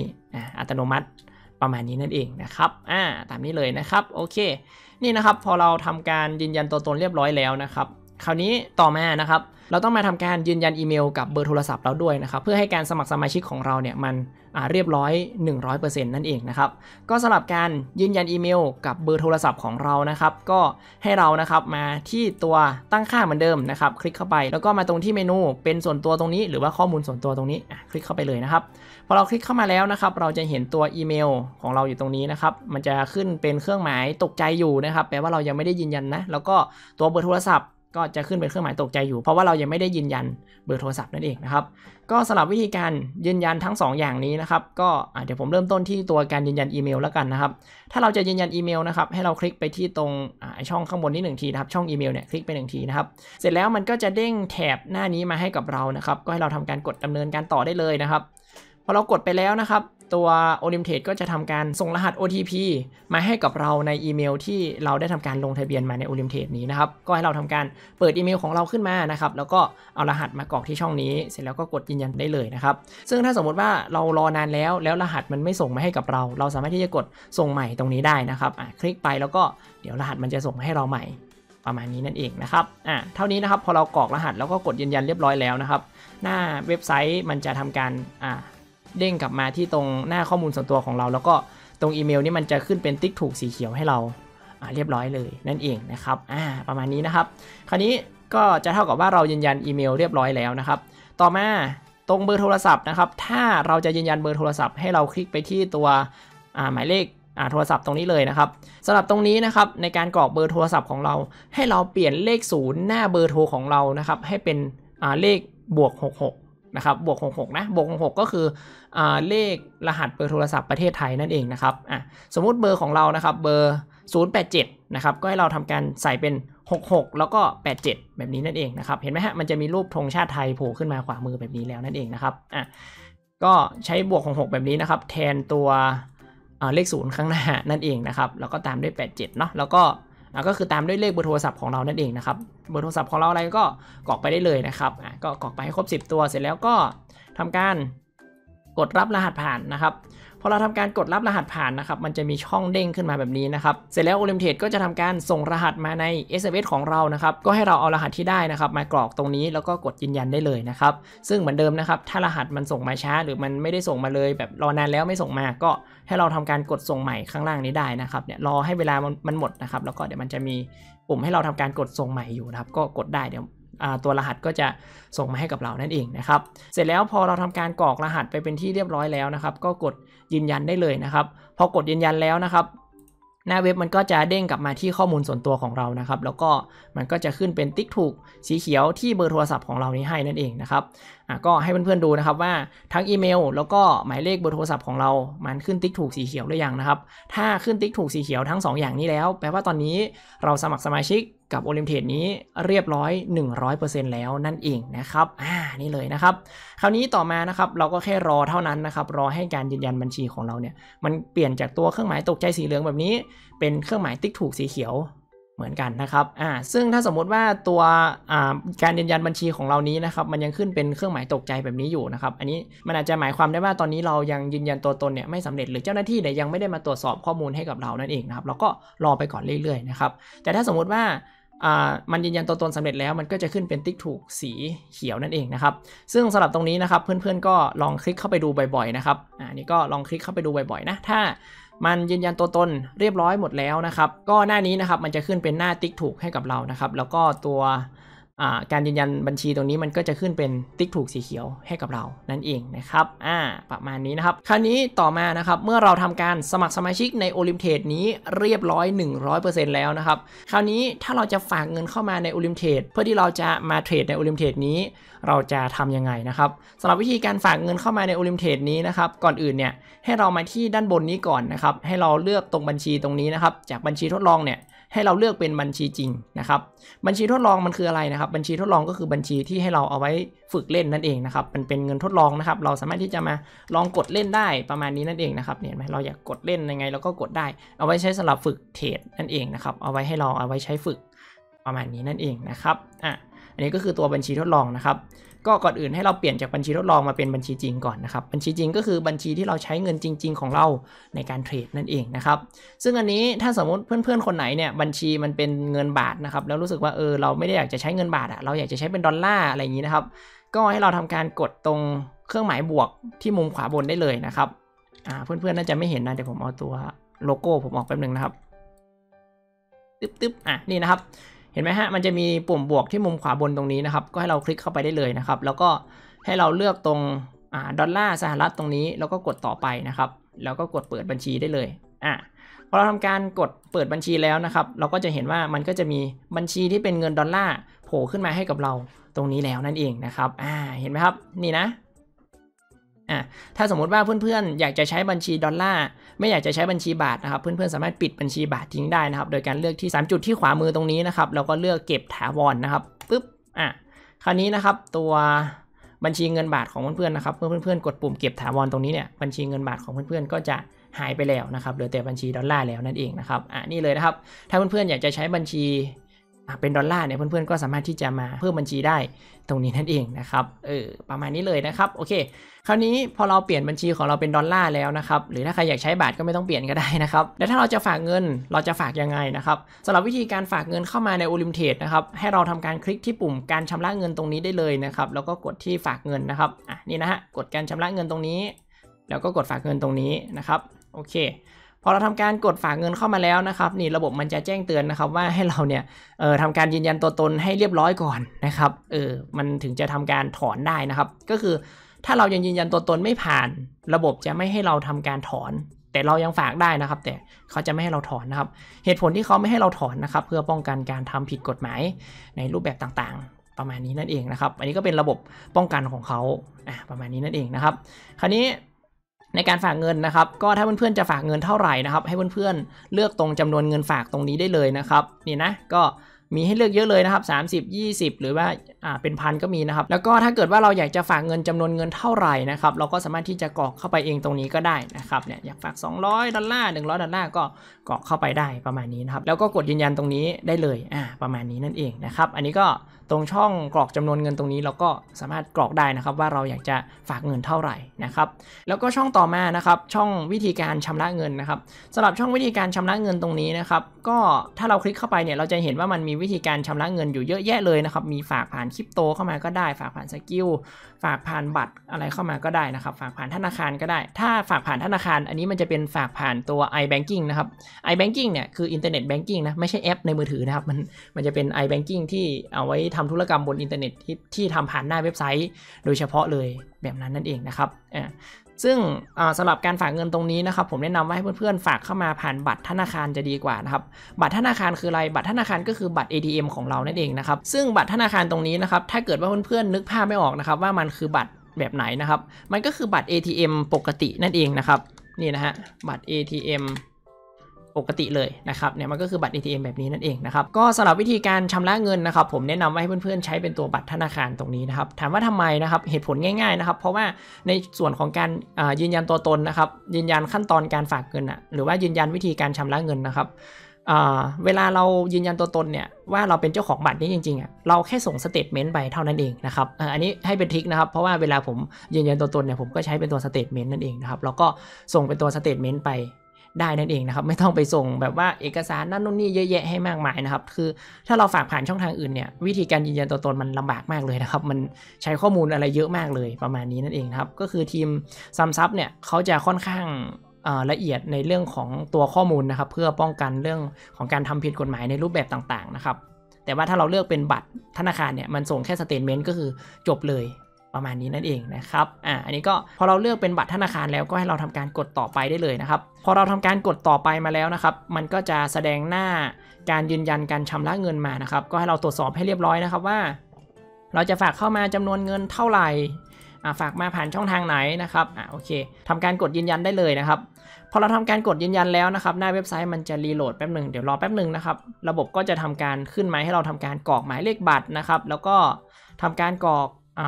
อัตโนมัติประมาณนี้นั่นเองนะครับอ่าตามนี้เลยนะครับ โอเค นี่นะครับพอเราทำการยืนยันตัวตนเรียบร้อยแล้วนะครับ คราวนี้ต่อมานะครับเราต้องมาทำการยืนยันอีเมลกับเบอร์โทรศัพท์เราด้วยนะครับเพื่อให้การสมัครสมาชิกของเราเนี่ยมันเรียบร้อย 100%นั่นเองนะครับก็สหรับการยืนยันอีเมลกับเบอร์โทรศัพท์ของเรานะครับ ก็ให้เรานะครับมาที่ตัวตั้งค่าเหมือนเดิมนะครับ คลิกเข้าไป แล้วก็มาตรงที่เมนูเป็นส่วนตัวตรงนี้ หรือว่าข้อมูลส่วนตัวตรงนี้คลิกเข้าไปเลยนะครับพอเราคลิกเข้ามาแล้วนะครับ เราจะเห็นตัวอีเมลของเราอยู่ตรงนี้นะครับมันจะขึ้นเป็นเครื่องหมายตกใจอยู่นะครับแปลว่าเรายังไม่ได้ยืนยันนะแล้วก็ตัวเบอร์โทรศัพท์ก็จะขึ้นเป็นเครื่องหมายตกใจอยู่เพราะว่าเรายังไม่ได้ยืนยันเบอร์โทรศัพท์นั่นเองนะครับ ก็สำหรับวิธีการยืนยันทั้ง 2 อย่างนี้นะครับ ก็เดี๋ยวผมเริ่มต้นที่ตัวการยืนยันอีเมลแล้วกันนะครับถ้าเราจะยืนยันอีเมลนะครับ ให้เราคลิกไปที่ตรงช่องข้างบนนี้หนึ่งทีนะครับช่องอีเมลเนี่ยคลิกไปหนึ่งทีนะครับเสร็จแล้วมันก็จะเด้งแถบหน้านี้มาให้กับเรานะครับ ก็ให้เราทำการกดดำเนินการต่อได้เลยนะครับพอเรากดไปแล้วนะครับตัว o l i m t a t ก็จะทำการส่งรหัส OTP มาให้กับเราในอีเมลที่เราได้ทำการลงทะเบียนมาใน o l i m t a t นี้นะครับก็ให้เราทำการเปิดอีเมลของเราขึ้นมานะครับแล้วก็เอารหัสมากรอกที่ช่องนี้เสร็จแล้วก็กดยืนยันได้เลยนะครับซึ่งถ้าสมมติว่าเรารอนานแล้วแล้วรหัสมันไม่ส่งมาให้กับเรา เราสามารถที่จะกดส่งใหม่ตรงนี้ได้นะครับคลิกไปแล้วก็เดี๋ยวรหัสมันจะส่งมาให้เราใหม่ประมาณนี้นั่นเองนะครับอ่าเท่านี้นะครับพอเรากรอกรหัสแล้วก็กดยืนยันเรียบร้อยแล้วนะครับหน้าเว็บไซต์มันจะทำการอ่าเด้งกลับมาที่ตรงหน้าข้อมูลส่วนตัวของเรา แล้วก็ตรงอีเมลนี่มันจะขึ้นเป็นติ๊กถูกสีเขียวให้เราเรียบร้อยเลยนั่นเองนะครับอ่าประมาณนี้นะครับ คราวนี้ก็จะเท่ากับว่าเรายืนยันอีเมลเรียบร้อยแล้วนะครับต่อมาตรงเบอร์โทรศัพท์นะครับถ้าเราจะยืนยันเบอร์โทรศัพท์ให้เราคลิกไปที่ตัวหมายเลขโทรศัพท์ตรงนี้เลยนะครับสำหรับตรงนี้นะครับในการกรอกเบอร์โทรศัพท์ของเราให้เราเปลี่ยนเลขศูนย์หน้าเบอร์โทรของเรานะครับให้เป็นเลขบวก66นะครับบวก66นะ บวก66ก็คืออเลขรหัส เบอร์ โทรศัพท์ประเทศไทย นั่นเอง นะครับอ่ะสมมุติเบอร์ของเรานะครับ เบอร์ 087นะครับ ก็ให้ เราทำการ ใส่เป็น 66 แล้วก็ 87 แบบนี้ นั่นเอง นะครับ เห็นไหมฮะ มันจะมีรูป ธง ชาติไทย โผล่ ขึ้นมาขวามือแบบนี้แล้ว นั่นเอง นะครับอ่ะก็ใช้บวก66แบบนี้นะครับ แทนตัวเลขศูนย์ข้างหน้า นั่นเอง นะครับ แล้วก็ ตามด้วย 87เนาะแล้วก็ก็คือตามด้วยเลขเบอร์โทรศัพท์ของเรานั่นเองนะครับ เบอร์โทรศัพท์ของเราอะไรก็กรอกไปได้เลยนะครับ ก็กรอกไปให้ครบ 10 ตัวเสร็จแล้วก็ทำการกดรับรหัสผ่านนะครับพอเราทำการกดรับรหัสผ่านนะครับ มันจะมีช่องเด้งขึ้นมาแบบนี้นะครับ เสร็จแล้วโอลิมเทดก็จะทำการส่งรหัสมาใน SMS ของเรานะครับ ก็ให้เราเอารหัสที่ได้นะครับ มากรอกตรงนี้แล้วก็กดยืนยันได้เลยนะครับ ซึ่งเหมือนเดิมนะครับ ถ้ารหัสมันส่งมาช้า หรือมันไม่ได้ส่งมาเลย แบบรอนานแล้วไม่ส่งมา ก็ให้เราทำการกดส่งใหม่ข้างล่างนี้ได้นะครับ เนี่ยรอให้เวลามันหมดนะครับ แล้วก็เดี๋ยวมันจะมีปุ่มให้เราทำการกดส่งใหม่อยู่นะครับ ก็กดได้เดี๋ยวตัวรหัสก็จะส่งมาให้กับเรานั่นเองนะครับ เสร็จแล้วพอเราทำการกรอกรหัสไปเป็นที่เรียบร้อยแล้วนะครับก็กดยืนยันได้เลยนะครับพอกดยืนยันแล้วนะครับ หน้าเว็บมันก็จะเด้งกลับมาที่ข้อมูลส่วนตัวของเรานะครับ แล้วก็มันก็จะขึ้นเป็นติ๊กถูกสีเขียวที่เบอร์โทรศัพท์ของเรานี้ให้นั่นเองนะครับก็ให้เพื่อนๆดูนะครับว่าทั้งอีเมล แล้วก็หมายเลขเบอร์โทรศัพท์ของเรา มันขึ้นติ๊กถูกสีเขียวหรือยังนะครับ ถ้าขึ้นติ๊กถูกสีเขียวทั้ง 2 อย่างนี้แล้วแปลว่าตอนนี้เราสมัครสมาชิกกับโอลิมเพียนี้เรียบร้อย 100%แล้วนั่นเองนะครับอ่านี่เลยนะครับ คราวนี้ต่อมานะครับเราก็แค่รอเท่านั้นนะครับ รอให้การยืนยันบัญชีของเราเนี่ยมันเปลี่ยนจากตัวเครื่องหมายตกใจสีเหลืองแบบนี้ เป็นเครื่องหมายติ๊กถูกสีเขียวเหมือนกันนะครับอ่าซึ่งถ้าสมมุติว่าตัวการยืนยันบัญชีของเรานี้นะครับมันยังขึ้นเป็นเครื่องหมายตกใจแบบนี้อยู่นะครับอันนี้มันอาจจะหมายความได้ว่าตอนนี้เรายังยืนยันตัวตนเนี่ยไม่สำเร็จหรือเจ้าหน้าที่เนี่ยยังไม่ได้มาตรวจสอบข้อมูลให้กับเรานั่นเองนะครับเราก็รอไปก่อนเรื่อยๆนะครับแต่ถ้าสมมุติว่ามันยืนยันตัวตนสำเร็จแล้วมันก็จะขึ้นเป็นติ๊กถูกสีเขียวนั่นเองนะครับซึ่งสำหรับตรงนี้นะครับเพื่อนๆก็ลองคลิกเข้าไปดูบ่อยๆนะครับอันนี้ก็ลองคลิกเข้าไปดูบ่อยๆนะถ้ามันยืนยันตัวตนเรียบร้อยหมดแล้วนะครับก็หน้านี้นะครับมันจะขึ้นเป็นหน้าติ๊กถูกให้กับเรานะครับแล้วก็ตัวการยืนยันบัญชีตรงนี้มันก็จะขึ้นเป็นติ๊กถูกสีเขียวให้กับเรา นั่นเองนะครับ อ่า ประมาณนี้นะครับ คราวนี้ต่อมา นะครับ เมื่อเราทำการสมัครสมาชิกในโอลิมเ t e นี้เรียบร้อย100%แล้วนะครับ คราวนี้ถ้าเราจะฝากเงินเข้ามาในโอลิมเ t e เพื่อที่เราจะมาเทรดในโอลิมเ t e นี้ เราจะทํำยังไงนะครับสำหรับวิธีการฝากเงินเข้ามาในโอลิมเ t e นี้นะครับ ก่อนอื่นเนี่ย ให้เรามาที่ด้านบนนี้ก่อนนะครับ ให้เราเลือกตรงบัญชีตรงนี้นะครับ จากบัญชีทดลองเนี่ยให้เราเลือกเป็นบัญชีจริงนะครับ บัญชีทดลองมันคืออะไรนะครับ บัญชีทดลองก็คือบัญชีที่ให้เราเอาไว้ฝึกเล่นนั่นเองนะครับมันเป็นเงินทดลองนะครับ เราสามารถที่จะมาลองกดเล่นได้ประมาณนี้นั่นเองนะครับเห็นไหมเราอยากกดเล่นยังไงเราก็กดได้ เอาไว้ใช้สำหรับฝึกเทรดนั่นเองนะครับเอาไว้ให้เราเอาไว้ใช้ฝึกประมาณนี้นั่นเองนะครับอ่ะอันนี้ก็คือตัวบัญชีทดลองนะครับก็ก่อนอื่นให้เราเปลี่ยนจากบัญชีทดลองมาเป็นบัญชีจริงก่อนนะครับบัญชีจริงก็คือบัญชีที่เราใช้เงินจริง ๆ ของเราในการเทรดนั่นเองนะครับซึ่งอันนี้ถ้าสมมติเพื่อนๆ คนไหนเนี่ยบัญชีมันเป็นเงินบาทนะครับแล้วรู้สึกว่าเออเราไม่ได้อยากจะใช้เงินบาทอะเราอยากจะใช้เป็นดอลลาร์อะไรอย่างนี้นะครับ ก็ให้เราทำการกดตรงเครื่องหมายบวกที่มุมขวาบนได้เลยนะครับอ่าเพื่อนๆน่าจะไม่เห็นนะเดี๋ยวผมเอาตัวโลโก้ผมออกแป๊บหนึ่งนะครับตึ๊บๆอ่ะนี่นะครับเห็นไหมฮะมันจะมีปุ่มบวกที่มุมขวาบนตรงนี้นะครับ ก็ให้เราคลิกเข้าไปได้เลยนะครับ แล้วก็ให้เราเลือกตรงดอลลาร์สหรัฐตรงนี้ แล้วก็กดต่อไปนะครับ แล้วก็กดเปิดบัญชีได้เลยอ่ะพอเราทำการกดเปิดบัญชีแล้วนะครับ เราก็จะเห็นว่ามันก็จะมีบัญชีที่เป็นเงินดอลลาร์โผล่ขึ้นมาให้กับเราตรงนี้แล้วนั่นเองนะครับ อ่าเห็นไหมครับ นี่นะอ่ะถ้าสมมติว่าเพื่อนๆอยากจะใช้ บัญชีดอลลาร์ไม่อยากจะ ใช้ บัญชีบาทนะครับเพื่อนๆสามารถปิดบัญชีบาททิ้งได้นะครับ โดยการเลือกที่ 3 จุดที่ขวามือตรงนี้นะครับแล้วก็เลือกเก็บถาวรนนะครับปุ๊บอ่ะคราวนี้นะครับตัวบัญชี เงินบาทของเพื่อนๆนะครับเมื่อเพื่อนๆกดปุ่มเก็บถาวรตรงนี้เนี่ยบัญชีเงินบาทของเพื่อนๆก็จะหายไปแล้วนะครับเหลือแต่บัญชีดอลลาร์แล้วนั่นเองนะครับอ่ะนี่เลยนะครับถ้าเพื่อนๆอยากจะใช้บัญชีเป็นดอลลาร์เนี่ยเพื่อนๆก็สามารถที่จะมาเพิ่มบัญชีได้ตรงนี้นั่นเองนะครับเออประมาณนี้เลยนะครับ โอเค คราวนี้พอเราเปลี่ยนบัญชีของเราเป็นดอลลาร์แล้วนะครับ หรือถ้าใครอยากใช้บาทก็ไม่ต้องเปลี่ยนก็ได้นะครับแล้วถ้าเราจะฝากเงินเราจะฝากยังไงนะครับสำหรับวิธีการฝากเงินเข้ามาในโอลิมเทดนะครับให้เราทำการคลิกที่ปุ่มการชำระเงินตรงนี้ได้เลยนะครับ แล้วก็กดที่ฝากเงินนะครับอ่ะนี่นะฮะกดการชำระเงินตรงนี้ แล้วก็กดฝากเงินตรงนี้นะครับโอเคพอเราทำการกดฝากเงินเข้ามาแล้วนะครับนี่ระบบมันจะแจ้งเตือนนะครับ ว่าให้เราเนี่ยเอ่อทำการยืนยันตัวตนให้เรียบร้อยก่อนนะครับเออมันถึงจะทำการถอนได้นะครับ ก็คือถ้าเรายังยืนยันตัวตนไม่ผ่าน ระบบจะไม่ให้เราทำการถอน แต่เรายังฝากได้นะครับ แต่เขาจะไม่ให้เราถอนนะครับ เหตุผลที่เขาไม่ให้เราถอนนะครับ เพื่อป้องกันการทำผิดกฎหมายในรูปแบบต่างๆ ประมาณนี้นั่นเองนะครับอันนี้ก็เป็นระบบป้องกันของเขาอ่ะประมาณนี้นั่นเองนะครับ คราวนี้ในการฝากเงินนะครับ ก็ถ้าเพื่อนๆจะฝากเงินเท่าไหร่นะครับให้เพื่อนๆเลือกตรงจำนวนเงินฝากตรงนี้ได้เลยนะครับ นี่นะก็มีให้เลือกเยอะเลยนะครับ30 20 หรือว่าอ่าเป็นพันก็มีนะครับแล้วก็ถ้าเกิดว่าเราอยากจะฝากเงินจำนวนเงินเท่าไหร่นะครับเราก็สามารถที่จะกรอกเข้าไปเองตรงนี้ก็ได้นะครับเนี่ยอยากฝาก 200ดอลลาร์100ดอลลาร์ก็กรอกเข้าไปได้ประมาณนี้นะครับแล้วก็กดยืนยันตรงนี้ได้เลยอ่าประมาณนี้นั่นเองนะครับอันนี้ก็ตรงช่องกรอกจำนวนเงินตรงนี้เราก็สามารถกรอกได้นะครับว่าเราอยากจะฝากเงินเท่าไหร่นะครับแล้วก็ช่องต่อมานะครับช่องวิธีการชำระเงินนะครับสำหรับช่องวิธีการชำระเงินตรงนี้นะครับก็ถ้าเราคลิกเข้าไปเนี่ยเราจะเห็นว่ามันมีวิธีการชำระเงินอยู่เยอะแยะเลยนะครับมีฝากผ่านคริปโต เข้ามาก็ได้ฝากผ่านสกิล ฝากผ่านบัตรอะไรเข้ามาก็ได้นะครับฝากผ่านธนาคารก็ได้ ถ้าฝากผ่านธนาคารอันนี้มันจะเป็นฝากผ่านตัว iBanking นะครับ iBanking เนี่ยคืออินเทอร์เน็ตแบงกิ้งนะไม่ใช่แอปในมือถือนะครับมันมันจะเป็น iBanking ที่เอาไว้ททำธุรกรรมบนอินเทอร์เน็ตที่ที่ทำผ่านหน้าเว็บไซต์ โดยเฉพาะเลยแบบนั้นนั่นเองนะครับอ่าซึ่งสำหรับการฝากเงินตรงนี้นะครับ ผมแนะนำว่าให้เพื่อนๆฝากเข้ามาผ่านบัตรธนาคารจะดีกว่านะครับบัตรธนาคารคืออะไรบัตรธนาคารก็คือบัตร ATM ของเรานั่นเองนะครับ ซึ่งบัตรธนาคารตรงนี้นะครับถ้าเกิดว่าเพื่อนๆนึกภาพไม่ออกนะครับว่ามันคือบัตรแบบไหนนะครับ มันก็คือบัตร ATM ปกตินั่นเองนะครับนี่นะฮะบัตร ATM ปกติเลยนะครับเนี่ยมันก็คือบัตร ATM แบบนี้นั่นเองนะครับก็สำหรับวิธีการชำระเงินนะครับ ผมแนะนำให้เพื่อนๆใช้เป็นตัวบัตรธนาคารตรงนี้นะครับถามว่าทำไมนะครับเหตุผลง่ายๆนะครับเพราะว่าในส่วนของการยืนยันตัวตนนะครับยืนยันขั้นตอนการฝากเงินอะหรือว่ายืนยันวิธีการชำระเงินนะครับเวลาเรายืนยันตัวตนเนี่ยว่าเราเป็นเจ้าของบัตรนี้จริงๆอ่ะเราแค่ส่งสเตทเมนต์ไปเท่านั้นเองนะครับอันนี้ให้เป็นทริคนะครับเพราะว่าเวลาผมยืนยันตัวตนเนี่ยผมก็ใช้เป็นตัวสเตทเมนต์นั่นเองนะครับแล้วก็ส่งเป็นตัวสเตทเมนต์ไปได้นั่นเองนะครับไม่ต้องไปส่งแบบว่าเอกสารนั่นนู่นนี่เยอะแยะให้มากมายนะครับคือถ้าเราฝากผ่านช่องทางอื่นเนี่ยวิธีการยืนยันตัวตนมันลำบากมากเลยนะครับ มันใช้ข้อมูลอะไรเยอะมากเลยประมาณนี้นั่นเองครับก็คือทีมซัมซับเนี่ยเขาจะค่อนข้างละเอียดในเรื่องของตัวข้อมูลนะครับ เพื่อป้องกันเรื่องของการทำผิดกฎหมายในรูปแบบต่างๆนะครับแต่ว่าถ้าเราเลือกเป็นบัตรธนาคารเนี่ยมันส่งแค่สเตทเมนต์ก็คือจบเลยประมาณนี้นั่นเองนะครับ อ่าอันนี้ก็พอเราเลือกเป็นบัตรธนาคารแล้วก็ให้เราทำการกดต่อไปได้เลยนะครับ พอเราทำการกดต่อไปมาแล้วนะครับ มันก็จะแสดงหน้าการยืนยันการชำระเงินมานะครับ ก็ให้เราตรวจสอบให้เรียบร้อยนะครับว่า เราจะฝากเข้ามาจำนวนเงินเท่าไหร่าฝากมาผ่านช่องทางไหนนะครับ อ่าโอเคทำการกดยืนยันได้เลยนะครับ พอเราทำการกดยืนยันแล้วนะครับหน้าเว็บไซต์มันจะรีโหลดแป๊บหนึ่งเดี๋ยวรอแป๊บหนึ่งนะครับ ระบบก็จะทำการขึ้นมาให้เราทำการกรอกหมายเลขบัตรนะครับ แล้วก็ทำการกรอก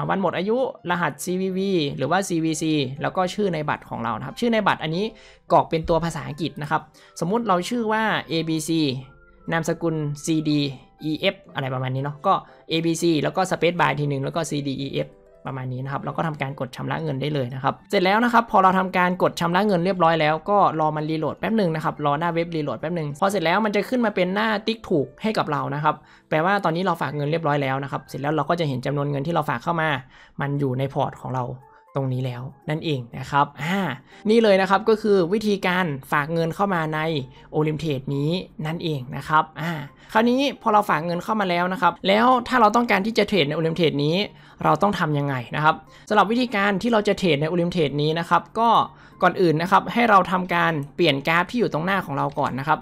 วันหมดอายุ รหัส CVV หรือว่า CVC แล้วก็ชื่อในบัตรของเรานะครับ ชื่อในบัตรอันนี้กรอกเป็นตัวภาษาอังกฤษนะครับ สมมุติเราชื่อว่า ABC นามสกุล CD EF อะไรประมาณนี้เนาะ ก็ ABC แล้วก็ Space Bar ทีหนึ่งแล้วก็ CD EF ประมาณนี้นะครับเราก็ทำการกดชำระเงินได้เลยนะครับ เสร็จแล้วนะครับพอเราทำการกดชำระเงินเรียบร้อยแล้ว ก็รอมันรีโหลดแป๊บหนึ่งนะครับรอหน้าเว็บรีโหลดแป๊บหนึ่งพอเสร็จแล้วมันจะขึ้นมาเป็นหน้าติ๊กถูกให้กับเรานะครับ แปลว่าตอนนี้เราฝากเงินเรียบร้อยแล้วนะครับเสร็จแล้วเราก็จะเห็นจำนวนเงินที่เราฝากเข้ามา มันอยู่ในพอร์ตของเราตรงนี้แล้วนั่นเองนะครับ อ่า นี่เลยนะครับก็คือวิธีการฝากเงินเข้ามาในโอลิมเทดนี้นั่นเองนะครับ อ่า คราวนี้พอเราฝากเงินเข้ามาแล้วนะครับ แล้วถ้าเราต้องการที่จะเทรดในโอลิมเทดนี้ เราต้องทํำยังไงนะครับสำหรับวิธีการที่เราจะเทรดในโอลิมเทดนี้นะครับ ก็ก่อนอื่นนะครับ ให้เราทำการเปลี่ยนกราฟที่อยู่ตรงหน้าของเราก่อนนะครับ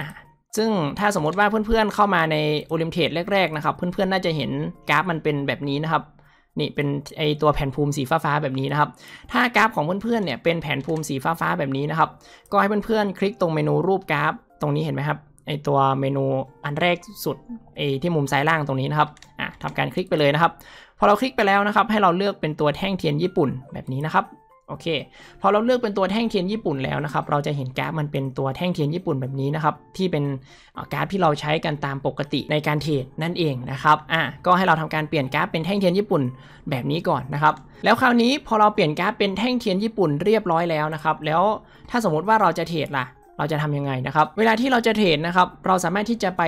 อ่าซึ่งถ้าสมมติว่าเพื่อนๆเข้ามาในโอลิมเทดแรก ๆนะครับ เพื่อนๆน่าจะเห็นกราฟมันเป็นแบบนี้นะครับนี่เป็นไอตัวแผ่นภูมิสีฟ้าๆแบบนี้นะครับ ถ้ากราฟของเพื่อนๆเนี่ยเป็นแผ่นภูมิสีฟ้าๆแบบนี้นะครับ ก็ให้เพื่อนๆคลิกตรงเมนูรูปกราฟ ตรงนี้เห็นไหมครับ ไอตัวเมนูอันแรกสุดไอที่มุมซ้ายล่างตรงนี้นะครับอ่ะทำการคลิกไปเลยนะครับ พอเราคลิกไปแล้วนะครับ ให้เราเลือกเป็นตัวแท่งเทียนญี่ปุ่นแบบนี้นะครับโอเค พอเราเลือกเป็นตัวแท่งเทียนญี่ปุ่นแล้วนะครับ เราจะเห็นแก๊สมันเป็นตัวแท่งเทียนญี่ปุ่นแบบนี้นะครับ ที่เป็นแก๊สที่เราใช้กันตามปกติในการเทรดนั่นเองนะครับ อ่ะ ก็ให้เราทำการเปลี่ยนแก๊สเป็นแท่งเทียนญี่ปุ่นแบบนี้ก่อนนะครับ แล้วคราวนี้พอเราเปลี่ยนแก๊สเป็นแท่งเทียนญี่ปุ่นเรียบร้อยแล้วนะครับ แล้วถ้าสมมติว่าเราจะเทรดล่ะเราจะทํำยังไงนะครับเวลาที่เราจะเทรดนะครับ เราสามารถที่จะไป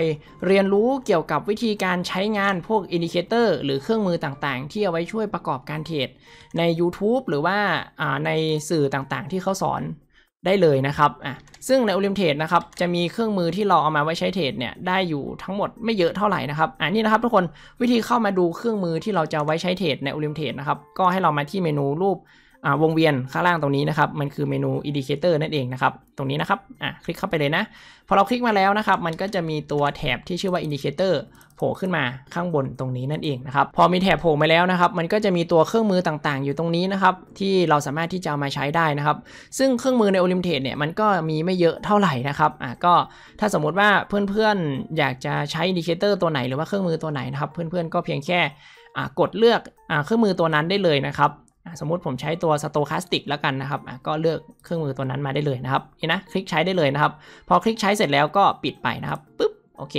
เรียนรู้เกี่ยวกับวิธีการใช้งานพวกอินดิเคเตอร์หรือเครื่องมือต่างๆ ที่เอาไว้ช่วยประกอบการเทรดใน YouTube หรือว่าในสื่อต่างๆ ที่เขาสอนได้เลยนะครับอ่ะซึ่งในโอลิมเทดนะครับจะมีเครื่องมือที่เราเอามาไว้ใช้เทรดเนี่ยได้อยู่ทั้งหมดไม่เยอะเท่าไหร่นะครับอ่านี่นะครับทุกคนวิธีเข้ามาดูเครื่องมือที่เราจะไว้ใช้เทรดในโอลิมเทดนะครับก็ให้เรามาที่เมนูรูปวงเวียนข้างล่างตรงนี้นะครับ มันคือเมนูอินดิเคเตอร์นั่นเองนะครับตรงนี้นะครับอ่ะคลิกเข้าไปเลยนะพอเราคลิกมาแล้วนะครับ มันก็จะมีตัวแถบที่ชื่อว่าอินดิเคเตอร์โผล่ขึ้นมาข้างบนตรงนี้นั่นเองนะครับพอมีแถบโผล่มาแล้วนะครับ มันก็จะมีตัวเครื่องมือต่างๆ อยู่ตรงนี้นะครับ ที่เราสามารถที่จะามาใช้ได้นะครับ ซึ่งเครื่องมือในโอลิมเพตเนี่ยมันก็มีไม่เยอะเท่าไหร่นะครับอ่ะก็ถ้าสมมติว่าเพื่อนๆอยากจะใช้อินดิเคเตอร์ตัวไหนหรือว่าเครื่องมือตัวไหนนะครับ เพื่อนๆก็เพียงแค่กดเลือกอเครื่องมือตัวนั้นได้เลยนะครับสมมุติผมใช้ตัว สโตคาสติกแล้วกันนะครับ ก็เลือกเครื่องมือตัวนั้นมาได้เลยนะครับนี่นะคลิกใช้ได้เลยนะครับ พอคลิกใช้เสร็จแล้วก็ปิดไปนะครับปุ๊บโอเค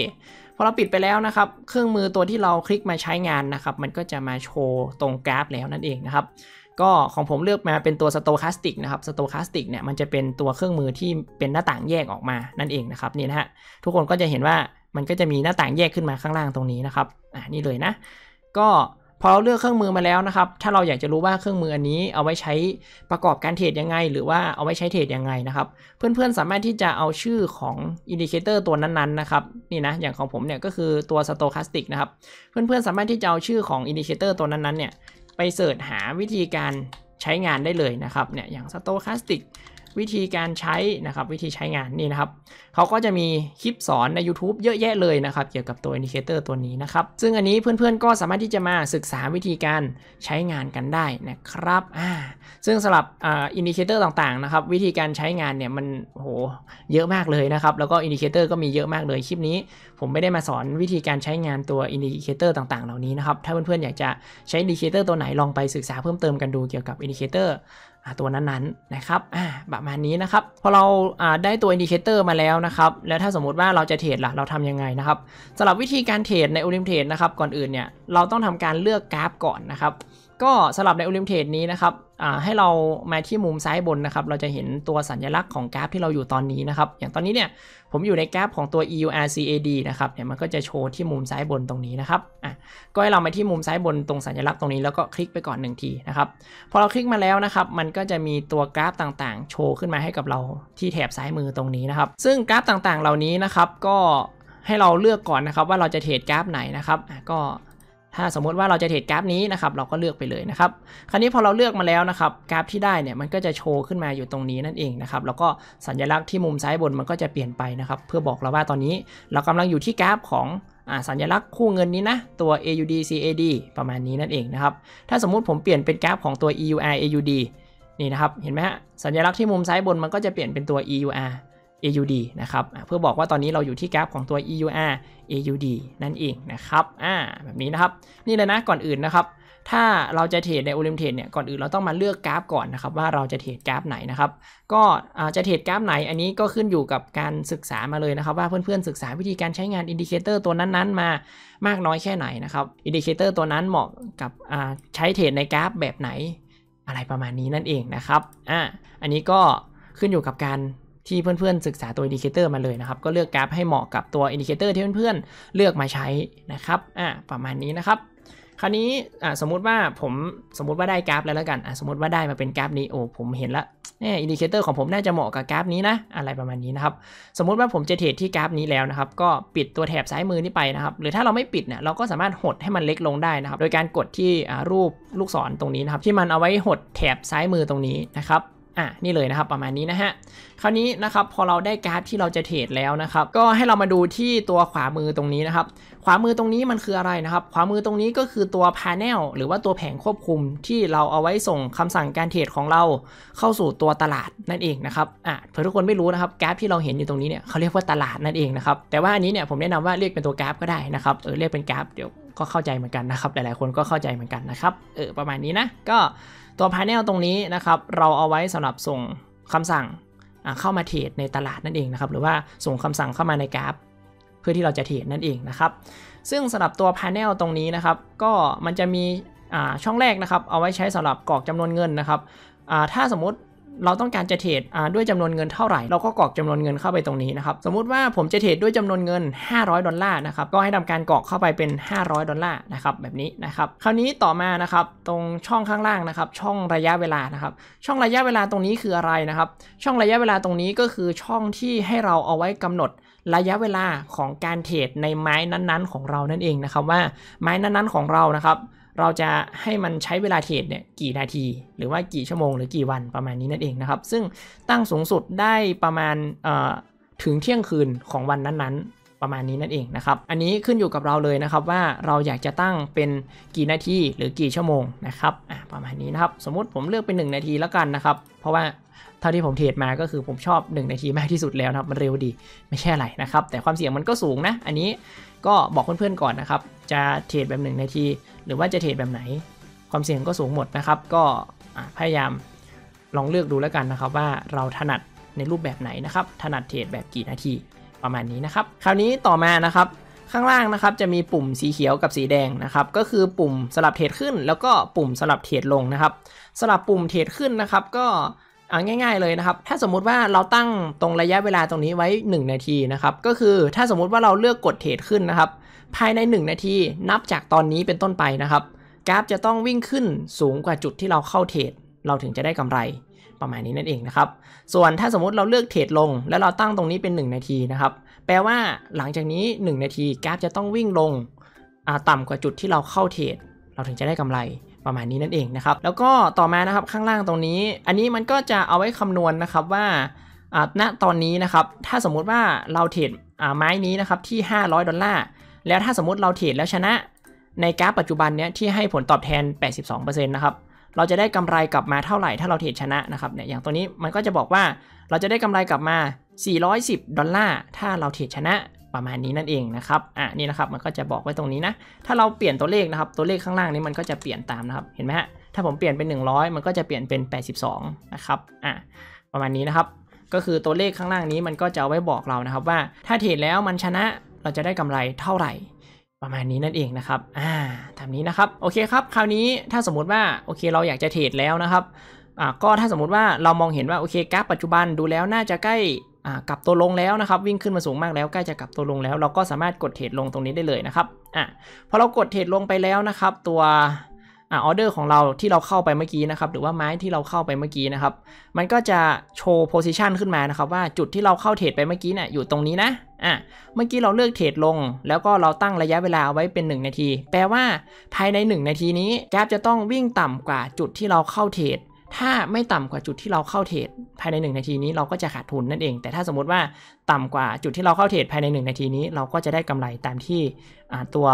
พอเราปิดไปแล้วนะครับ เครื่องมือตัวที่เราคลิกมาใช้งานนะครับ มันก็จะมาโชว์ตรงกราฟ แล้วนั่นเองนะครับ ก็ของผมเลือกมาเป็นตัวสโตคาสติกนะครับสโตคาสติกเนี่ยมันจะเป็นตัวเครื่องมือที่เป็นหน้าต่างแยกออกมานั่นเองนะครับนี่นะฮะทุกคนก็จะเห็นว่ามันก็จะมีหน้าต่างแยกขึ้นมาข้างล่างตรงนี้นะครับอ่านี่เลยนะ ก็พอเราเลือกเครื่องมือมาแล้วนะครับ ถ้าเราอยากจะรู้ว่าเครื่องมืออันนี้เอาไว้ใช้ประกอบการเทรดยังไง หรือว่าเอาไว้ใช้เทรดยังไงนะครับ เพื่อนๆสามารถที่จะเอาชื่อของอินดิเคเตอร์ตัวนั้นๆนะครับ นี่นะ อย่างของผมเนี่ยก็คือตัวสโตคาสติกนะครับ เพื่อนๆสามารถที่จะเอาชื่อของอินดิเคเตอร์ตัวนั้นๆเนี่ยไปเสิร์ชหาวิธีการใช้งานได้เลยนะครับ เนี่ยอย่างสโตคาสติกวิธีการใช้นะครับวิธีใช้งานนี่นะครับเขาก็จะมีคลิปสอนใน YouTube เยอะแยะเลยนะครับ เกี่ยวกับตัวอินดิเคเตอร์ตัวนี้นะครับ ซึ่งอันนี้เพื่อนๆก็สามารถที่จะมาศึกษาวิธีการใช้งานกันได้นะครับอ่าซึ่งสำหรับอินดิเคเตอร์ต่างๆนะครับ วิธีการใช้งานเนี่ยมันโหเยอะมากเลยนะครับแล้วก็อินดิเคเตอร์ก็มีเยอะมากเลยคลิปนี้ผมไม่ได้มาสอนวิธีการใช้งานตัวอินดิเคเตอร์ต่าง ๆ เหล่านี้นะครับ ถ้าเพื่อนๆอยากจะใช้อินดิเคเตอร์ตัวไหนลองไปศึกษาเพิ่มเติมกันดูเกี่ยวกับอินดิเคเตอร์ตัวนั้นๆนะครับประมาณนี้นะครับ พอเราได้ตัวอินดิเคเตอร์มาแล้วนะครับ แล้วถ้าสมมติว่าเราจะเทรดล่ะเราทํำยังไงนะครับสำหรับวิธีการเทรดในโอลิมเทรดนะครับ ก่อนอื่นเนี่ย เราต้องทำการเลือกกราฟก่อนนะครับ ก็สำหรับในโอลิมเทรดนี้นะครับให้เรามาที่มุมซ้ายบนนะครับ เราจะเห็นตัวสัญลักษณ์ของกราฟที่เราอยู่ตอนนี้นะครับ อย่างตอนนี้เนี่ยผมอยู่ในแกลบของตัว EURCAD นะครับ เนี่ยมันก็จะโชว์ที่มุมซ้ายบนตรงนี้นะครับ อ่ะก็ให้เรามาที่มุมซ้ายบนตรงสัญลักษณ์ตรงนี้แล้วก็คลิกไปก่อน1ทีนะครับ พอเราคลิกมาแล้วนะครับ มันก็จะมีตัวกราฟต่างๆ โชว์ขึ้นมาให้กับเราที่แถบซ้ายมือตรงนี้นะครับ ซึ่งกราฟต่างๆ เหล่านี้นะครับ ก็ให้เราเลือกก่อนนะครับว่าเราจะเทรดกราฟไหนนะครับก็ถ้าสมมติว่าเราจะเทรดกราฟนี้นะครับ เราก็เลือกไปเลยนะครับ คราวนี้พอเราเลือกมาแล้วนะครับกราฟที่ได้เนี่ยมันก็จะโชว์ขึ้นมาอยู่ตรงนี้นั่นเองนะครับ แล้วก็สัญลักษณ์ที่มุมซ้ายบนมันก็จะเปลี่ยนไปนะครับ เพื่อบอกเราว่าตอนนี้เรากำลังอยู่ที่กราฟของสัญลักษณ์คู่เงินนี้นะ ตัว AUD CAD ประมาณนี้นั่นเองนะครับ ถ้าสมมุติผมเปลี่ยนเป็นกราฟของตัว EUR AUD นี่นะครับ เห็นไหมฮะ สัญลักษณ์ที่มุมซ้ายบนมันก็จะเปลี่ยนเป็นตัว EUR AUD นะครับ เพื่อบอกว่าตอนนี้เราอยู่ที่แกรบฟของตัว EUR AUD นั่นเองนะครับอ่าแบบนี้นะครับนี่เลยนะก่อนอื่นนะครับถ้าเราจะเทรดในโอลิมเทรดเนี่ยก่อนอื่นเราต้องมาเลือกกราฟก่อนนะครับว่าเราจะเทรดกราฟไหนนะครับก็จะเทรดกราฟไหนอันนี้ก็ขึ้นอยู่กับการศึกษามาเลยนะครับว่าเพื่อนๆศึกษาวิธีการใช้งานอินดิเคเตอร์ตัวนั้นๆ มามากน้อยแค่ไหนนะครับอินดิเคเตอร์ตัวนั้นเหมาะกับใช้เทรดในกราฟแบบไหนอะไรประมาณนี้นั่นเองนะครับอ่าอันนี้ก็ขึ้นอยู่กับการที่เพื่อนๆศึกษาตัวอินดิเคเตอร์มาเลยนะครับ ก็เลือกกราฟให้เหมาะกับตัวอินดิเคเตอร์ที่เพื่อนๆเลือกมาใช้นะครับ อ่าประมาณนี้นะครับ คราวนี้ อ่าสมมุติว่าผม สมมุติว่าได้กราฟแล้วแล้วกัน อ่าสมมติว่าได้มาเป็นกราฟนี้ โอ้ ผมเห็นละเนี่ยอินดิเคเตอร์ของผมน่าจะเหมาะกับกราฟนี้นะ อะไรประมาณนี้นะครับ สมมุติว่าผมจะเทรดที่กราฟนี้แล้วนะครับ ก็ปิดตัวแถบซ้ายมือนี้ไปนะครับ หรือถ้าเราไม่ปิดเนี่ย เราก็สามารถหดให้มันเล็กลงได้นะครับ โดยการกดที่ อ่า รูปลูกศรตรงนี้นะครับ ที่มันเอาไว้หดแถบซ้ายมือตรงนี้นะครับอ่ะนี่เลยนะครับประมาณนี้นะฮะคราวนี้นะครับพอเราได้กราฟ ที่เราจะเทรดแล้วนะครับก็ให้เรามาดูที่ตัวขวามือตรงนี้นะครับ ขวามือตรงนี้มันคืออะไรนะครับ ขวามือตรงนี้ก็คือตัวพาเนลหรือว่าตัวแผงควบคุมที่เราเอาไว้ส่งคำสั่งการเทรดของเรา เข้าสู่ตัวตลาดนั่นเองนะครับอ่ะเผื่อทุกคนไม่รู้นะครับกราฟที่เราเห็นอยู่ตรงนี้เนี่ยเขาเรียกว่าตลาดนั่นเองนะครับแต่ว่าอันนี้เนี่ยผมแนะนำว่าเรียกเป็นตัวกราฟก็ได้นะครับเออเรียกเป็นกราฟเดี๋ยวก็เข้าใจเหมือนกันนะครับ หลายๆ คนก็เข้าใจเหมือนกันนะครับ เออ ประมาณนี้นะ ก็ตัวพาเนลตรงนี้นะครับ เราเอาไว้สำหรับส่งคำสั่งเข้ามาเทรดในตลาดนั่นเองนะครับ หรือว่าส่งคำสั่งเข้ามาในกราฟเพื่อที่เราจะเทรดนั่นเองนะครับ ซึ่งสำหรับตัวพาเนลตรงนี้นะครับ ก็มันจะมีช่องแรกนะครับ เอาไว้ใช้สำหรับกรอกจำนวนเงินนะครับ ถ้าสมมติเราต้องการจะเทรดด้วยจำนวนเงินเท่าไหร่เราก็กรอกจำนวนเงินเข้าไปตรงนี้นะครับสมมุติว่าผมจะเทรดด้วยจำนวนเงิน 500ดอลลาร์นะครับก็ให้ทำการกรอกเข้าไปเป็น 500ดอลลาร์นะครับแบบนี้นะครับ คราวนี้ต่อมานะครับตรงช่องข้างล่างนะครับ ช่องระยะเวลานะครับช่องระยะเวลาตรงนี้คืออะไรนะครับช่องระยะเวลาตรงนี้ก็คือช่องที่ให้เราเอาไว้กำหนดระยะเวลาของการเทรดในไม้นั้นๆ ของเรานั่นเองนะครับว่าไม้นั้นๆของเรานะครับเราจะให้มันใช้เวลาเทรดเนี่ยกี่นาที หรือว่ากี่ชั่วโมงหรือกี่วันประมาณนี้นั่นเองนะครับซึ่งตั้งสูงสุดได้ประมาณถึงเที่ยงคืนของวันนั้น ๆ ประมาณนี้นั่นเองนะครับอันนี้ขึ้นอยู่กับเราเลยนะครับว่าเราอยากจะตั้งเป็นกี่นาทีหรือกี่ชั่วโมงนะครับประมาณนี้นะครับสมมติผมเลือกเป็น1นาทีแล้วกันนะครับเพราะว่าเท่าที่ผมเทรดมาก็คือผมชอบ 1 นาทีมากที่สุดแล้วนะครับมันเร็วดีไม่ใช่อะไรนะครับแต่ความเสี่ยงมันก็สูงนะอันนี้ก็บอกเพื่อนๆก่อนนะครับจะเทรดแบบ1นาทีหรือว่าจะเทรดแบบไหน ความเสี่ยงก็สูงหมดนะครับ ก็พยายามลองเลือกดูแล้วกันนะครับ ว่าเราถนัดในรูปแบบไหนนะครับ ถนัดเทรดแบบกี่นาทีประมาณนี้นะครับ คราวนี้ต่อมานะครับข้างล่างนะครับ จะมีปุ่มสีเขียวกับสีแดงนะครับ ก็คือปุ่มสลับเทรดขึ้นแล้วก็ปุ่มสลับเทรดลงนะครับสลับปุ่มเทรดขึ้นนะครับ ก็ง่ายๆเลยนะครับ ถ้าสมมุติว่าเราตั้งตรงระยะเวลาตรงนี้ไว้1นาทีนะครับ ก็คือถ้าสมมุติว่าเราเลือกกดเทรดขึ้นนะครับภายใน 1 นาที นับจากตอนนี้เป็นต้นไปนะครับ กราฟจะต้องวิ่งขึ้นสูงกว่าจุดที่เราเข้าเทรด เราถึงจะได้กำไรประมาณนี้นั่นเองนะครับ ส่วนถ้าสมมติเราเลือกเทรดลงแล้วเราตั้งตรงนี้เป็น 1 นาทีนะครับ แปลว่าหลังจากนี้ 1 นาที กราฟจะต้องวิ่งลง ต่ำกว่าจุดที่เราเข้าเทรด เราถึงจะได้กำไรประมาณนี้นั่นเองนะครับ แล้วก็ต่อมานะครับข้างล่างตรงนี้ อันนี้มันก็จะเอาไว้คำนวณนนะครับว่าณตอนนี้นะครับถ้าสมมุติว่าเราเทรดไม้นี้นะครับที่500ดอลลาร์แล้วถ้าสมมติเราเทรดแล้วชนะในกราฟปัจจุบันเนี้ย ที่ให้ผลตอบแทน 82%นะครับ เราจะได้กำไรกลับมาเท่าไหร่ถ้าเราเทรดชนะนะครับเนี่ยอย่างตัวนี้มันก็จะบอกว่าเราจะได้กำไรกลับมา 410 ดอลลาร์ถ้าเราเทรดชนะประมาณนี้นั่นเองนะครับอ่ะนี่นะครับ มันก็จะบอกไว้ตรงนี้นะถ้าเราเปลี่ยนตัวเลขนะครับ ตัวเลขข้างล่างนี้มันก็จะเปลี่ยนตามนะครับเห็นไหมฮะถ้าผมเปลี่ยนเป็น 100 มันก็จะเปลี่ยนเป็น 82 นะครับอ่ะประมาณนี้นะครับ ก็คือตัวเลขข้างล่างนี้มันก็จะเอาไว้บอกเรานะครับว่าถ้าเทรดแล้วมันชนะเราจะได้กำไรเท่าไหร่ประมาณนี้นั่นเองนะครับ อ่าทำนี้นะครับ โอเคครับ คราวนี้ถ้าสมมุติว่า โอเคเราอยากจะเทรดแล้วนะครับ อ่าก็ถ้าสมมุติว่าเรามองเห็นว่า โอเคกราฟปัจจุบันดูแล้วน่าจะใกล้กลับตัวลงแล้วนะครับ วิ่งขึ้นมาสูงมากแล้วใกล้จะกลับตัวลงแล้ว เราก็สามารถกดเทรดลงตรงนี้ได้เลยนะครับ อ่ะ พอเรากดเทรดลงไปแล้วนะครับ ตัวออเดอร์ของเราที่เราเข้าไปเมื่อกี้นะครับหรือว่าไม้ที่เราเข้าไปเมื่อกี้นะครับมันก็จะโชว์โพซิชันขึ้นมานะครับว่าจุดที่เราเข้าเทรดไปเมื่อกี้เนี่ยอยู่ตรงนี้นะอ่ะเมื่อกี้เราเลือกเทรดลง แล้วก็เราตั้งระยะเวลาไว้เป็น1นาที แปลว่าภายใน1นาทีนี้แกราฟจะต้องวิ่งต่ำกว่าจุดที่เราเข้าเทรดถ้าไม่ต่ำกว่าจุดที่เราเข้าเทรดภายใน1นาทีนี้เราก็จะขาดทุนนั่นเอง แต่ถ้าสมมติว่าต่ำกว่าจุดที่เราเข้าเทรดภายใน1นาทีนี้ เราก็จะได้กำไรตามที่ตัว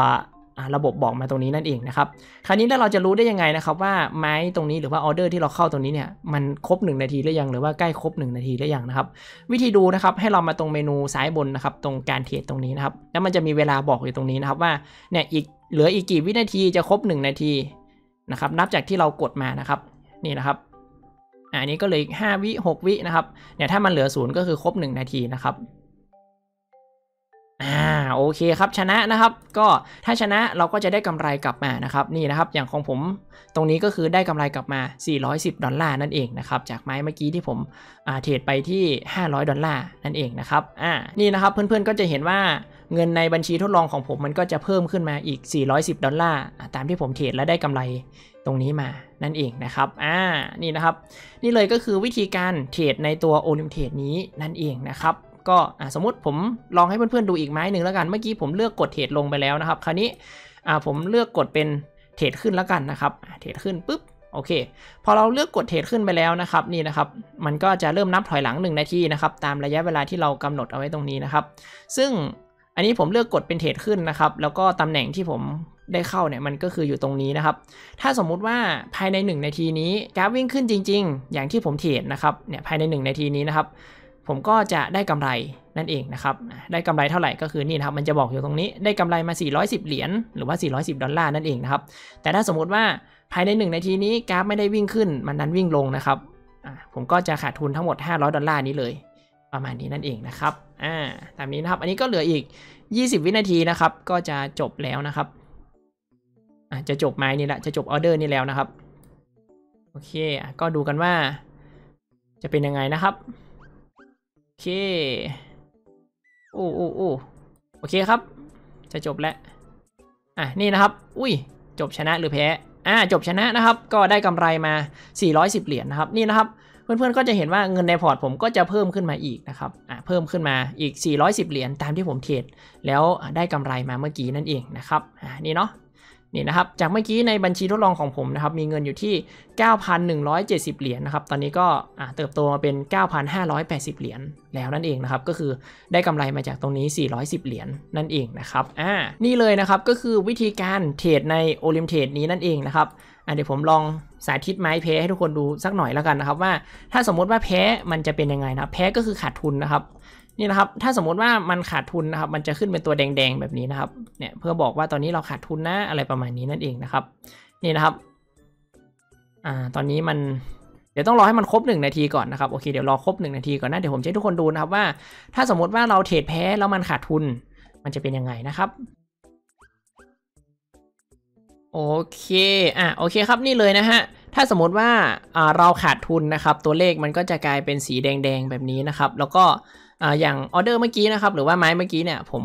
ระบบบอกมาตรงนี้นั่นเองนะครับ คราวนี้แล้วเราจะรู้ได้ยังไงนะครับว่าไม้ตรงนี้หรือว่าออเดอร์ที่เราเข้าตรงนี้เนี่ยมันครบ1นาทีหรือยังหรือว่าใกล้ครบ 1 นาทีหรือยังนะครับ วิธีดูนะครับ ให้เรามาตรงเมนูซ้ายบนนะครับ ตรงการเทรดตรงนี้นะครับ แล้วมันจะมีเวลาบอกอยู่ตรงนี้นะครับ ว่าเนี่ยอีกเหลืออีกกี่วินาทีจะครบ1นาทีนะครับ นับจากที่เรากดมานะครับ นี่นะครับอันนี้ก็เลยห้าวิหกวินะครับเนี่ยถ้ามันเหลือศูนย์ก็คือครบ 1 นาทีนะครับอ่าโอเคครับชนะนะครับก็ถ้าชนะเราก็จะได้กำไรกลับมานะครับ นี่นะครับอย่างของผมตรงนี้ก็คือได้กำไรกลับมา410 ดอลลาร์ นั่นเองนะครับจากไม้เมื่อกี้ที่ผมเทรดไปที่ 500 ดอลลาร์นั่นเองนะครับอ่านี่นะครับเพื่อนๆก็จะเห็นว่าเงินในบัญชีทดลองของผมมันก็จะเพิ่มขึ้นมาอีก 410 ดอลลาร์ตามที่ผมเทรดและได้กำไรตรงนี้มานั่นเองนะครับอ่านี่นะครับ นี่เลยก็คือวิธีการเทรดในตัวโอลิมเทรดนี้นั่นเองนะครับก็สมมติผมลองให้เพื่อนๆดูอีกไม้หนึ่งแล้วกัน เมื่อกี้ผมเลือกกดเทรดลงไปแล้วนะครับ คราวนี้ผมเลือกกดเป็นเทรดขึ้นแล้วกันนะครับเทรดขึ้นปุ๊บโอเค พอเราเลือกกดเทรดขึ้นไปแล้วนะครับ นี่นะครับ มันก็จะเริ่มนับถอยหลัง1นาทีนะครับ ตามระยะเวลาที่เรากำหนดเอาไว้ตรงนี้นะครับ ซึ่งอันนี้ผมเลือกกดเป็นเทรดขึ้นนะครับ แล้วก็ตำแหน่งที่ผมได้เข้าเนี่ยมันก็คืออยู่ตรงนี้นะครับ ถ้าสมมุติว่าภายใน1นาทีนี้กราฟวิ่งขึ้นจริง ๆ อย่างที่ผมเทรดนะครับเนี่ยภายใน1นาทีนี้นะครับผมก็จะได้กำไรนั่นเองนะครับ ได้กำไรเท่าไหร่ก็คือนี่นะครับ มันจะบอกอยู่ตรงนี้ได้กำไรมา 410 เหรียญ หรือว่า 410 ดอลลาร์นั่นเองนะครับ แต่ถ้าสมมุติว่าภายใน1นาทีนี้กราฟไม่ได้วิ่งขึ้น มันนั้นวิ่งลงนะครับ ผมก็จะขาดทุนทั้งหมด 500 ดอลลาร์นี้เลย ประมาณนี้นั่นเองนะครับ อ่า ตามนี้นะครับ อันนี้ก็เหลืออีก 20 วินาทีนะครับ ก็จะจบแล้วนะครับะจะจบไม้นี่แหละ จะจบออเดอร์นี่แล้วนะครับ โอเค ก็ดูกันว่า จะเป็นยังไงนะครับเคโอ้โอ้โอ้โอเคครับจะจบแล้วอ่ะนี่นะครับ อุ้ย จบชนะหรือแพ้ อ่า จบชนะนะครับ ก็ได้กำไรมา410เหรียญนนะครับนี่นะครับเพื่อนๆก็จะเห็นว่าเงินในพอร์ตผมก็จะเพิ่มขึ้นมาอีกนะครับอ่าเพิ่มขึ้นมาอีก410เหรียญตามที่ผมเทรดแล้วได้กำไรมาเมื่อกี้นั่นเองนะครับอ่านี่เนาะนี่นะครับ จากเมื่อกี้ในบัญชีทดลองของผมนะครับ มีเงินอยู่ที่ 9,170 เหรียญนนะครับ ตอนนี้ก็เติบโตมาเป็น 9,580 เหรียญแล้วนั่นเองนะครับ ก็คือได้กำไรมาจากตรงนี้ 410 เหรียญนนั่นเองนะครับ อ่า นี่เลยนะครับ ก็คือวิธีการเทรดในโอลิมเทรดนี้นั่นเองนะครับอ่เดี๋ยวผมลองสาธิตไม้แพ้ให้ทุกคนดูสักหน่อยแล้วกันนะครับว่าถ้าสมมติว่าแพ้มันจะเป็นยังไงนะ แพ้ก็คือขาดทุนนะครับนี่นะครับ ถ้าสมมติว่ามันขาดทุนนะครับ มันจะขึ้นเป็นตัวแดงๆแบบนี้นะครับ เนี่ยเพื่อบอกว่าตอนนี้เราขาดทุนนะอะไรประมาณนี้นั่นเองนะครับ นี่นะครับอ่าตอนนี้มัน เดี๋ยวต้องรอให้มันครบ1นาทีก่อนนะครับ โอเค เดี๋ยวรอครบ1นาทีก่อนนะ เดี๋ยวผมจะให้ทุกคนดูนะครับว่า ถ้าสมมติว่าเราเทรดแพ้แล้วมันขาดทุน มันจะเป็นยังไงนะครับ โอเคอ่ะโอเคครับ นี่เลยนะฮะ ถ้าสมมติว่าเราขาดทุนนะครับ ตัวเลขมันก็จะกลายเป็นสีแดงๆแบบนี้นะครับ แล้วก็ออย่างออเดอร์เมื่อกี้นะครับหรือว่าไม้เมื่อกี้เนี่ยผม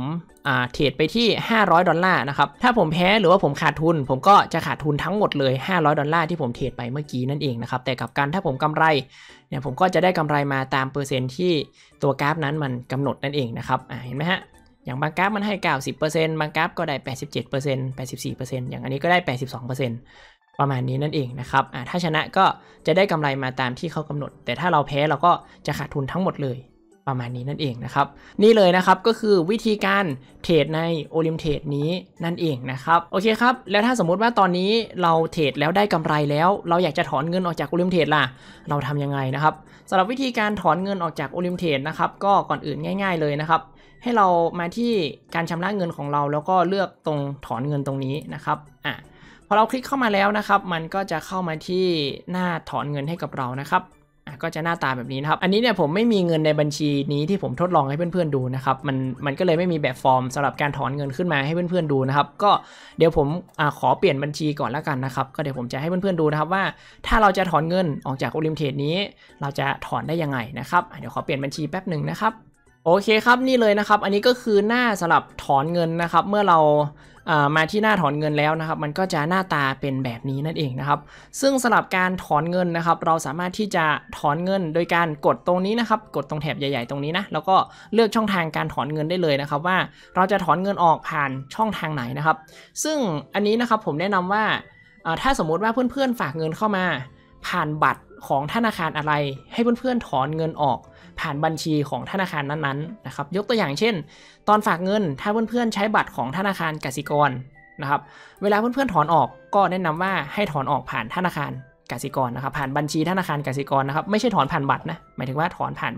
เทรดไปที่500 ดอลลาร์นะครับถ้าผมแพ้หรือว่าผมขาดทุน ผมก็จะขาดทุนทั้งหมดเลย 500ดอลลาร์ที่ผมเทรดไปเมื่อกี้นั่นเองนะครับแต่กับการถ้าผมกำไรเนี่ยผมก็จะได้กำไรมาตามเปอร์เซ็นต์ที่ตัวกราฟนั้นมันกำหนดนั่นเองนะครับเห็นไหมฮะอย่างบางกราฟมันให้ 90%บางกราฟก็ได้ 87% 84%อย่างอันนี้ก็ได้ 82%ประมาณนี้นั่นเองนะครับถ้าชนะก็จะได้กำไรมาตามที่เขากำหนด แต่ถ้าเราแพ้เราก็จะขาดทุนทั้งหมดเลยประมาณนี้นั่นเองนะครับนี่เลยนะครับก็คือวิธีการเทรดในโอลิมเทรดนี้นั่นเองนะครับโอเคครับแล้วถ้าสมมุติว่าตอนนี้เราเทรดแล้วได้กำไรแล้ว เราอยากจะถอนเงินออกจากโอลิมเทรดล่ะเราทํำยังไงนะครับสำหรับวิธีการถอนเงินออกจากโอลิมเทรดนะครับก็ก่อนอื่นง่าย ๆเลยนะครับ ให้เรามาที่การชำระเงินของเรา แล้วก็เลือกตรงถอนเงินตรงนี้นะครับอ่ะพอเราคลิกเข้ามาแล้วนะครับ มันก็จะเข้ามาที่หน้าถอนเงินให้กับเรานะครับก็จะหน้าตาแบบนี้นะครับ อันนี้เนี่ยผมไม่มีเงินในบัญชีนี้ที่ผมทดลองให้เพื่อนๆดูนะครับ มันมันก็เลยไม่มีแบบฟอร์มสำหรับการถอนเงินขึ้นมาให้เพื่อนๆดูนะครับ ก็เดี๋ยวผมอขอเปลี่ยนบัญชีก่อนละกันนะครับ ก็เดี๋ยวผมจะให้เพื่อนๆดูนะครับว่าถ้าเราจะถอนเงินออกจากโอลิมเทดนี้ เราจะถอนได้ยังไงนะครับเดี๋ยวขอเปลี่ยนบัญชีแป๊บหนึ่งนะครับ โอเคครับนี่เลยนะครับ อันนี้ก็คือหน้าสำหรับถอนเงินนะครับเมื่อเรามาที่หน้าถอนเงินแล้วนะครับ มันก็จะหน้าตาเป็นแบบนี้นั่นเองนะครับซึ่งสำหรับการถอนเงินนะครับเราสามารถที่จะถอนเงินโดยการกดตรงนี้นะครับ กดตรงแถบใหญ่ๆตรงนี้นะแล้วก็เลือกช่องทางการถอนเงินได้เลยนะครับ ว่าเราจะถอนเงินออกผ่านช่องทางไหนนะครับ ซึ่งอันนี้นะครับผมแนะนำว่าถ้าสมมุติว่าเพื่อนๆ ฝากเงินเข้ามา ผ่านบัตรของธนาคารอะไร ให้เพื่อนๆถอนเงินออก ผ่านบัญชีของธนาคารนั้นๆนะครับ ยกตัวอย่างเช่นตอนฝากเงิน ถ้าเพื่อนๆใช้บัตรของธนาคารกสิกรนะครับเวลาเพื่อนๆถอนออกก็แนะนำว่าให้ถอนออกผ่านธนาคารกสิกรนะครับผ่านบัญชีธนาคารกสิกรนะครับไม่ใช่ถอนผ่านบัตรนะหมายถึงว่าถอนผ่าน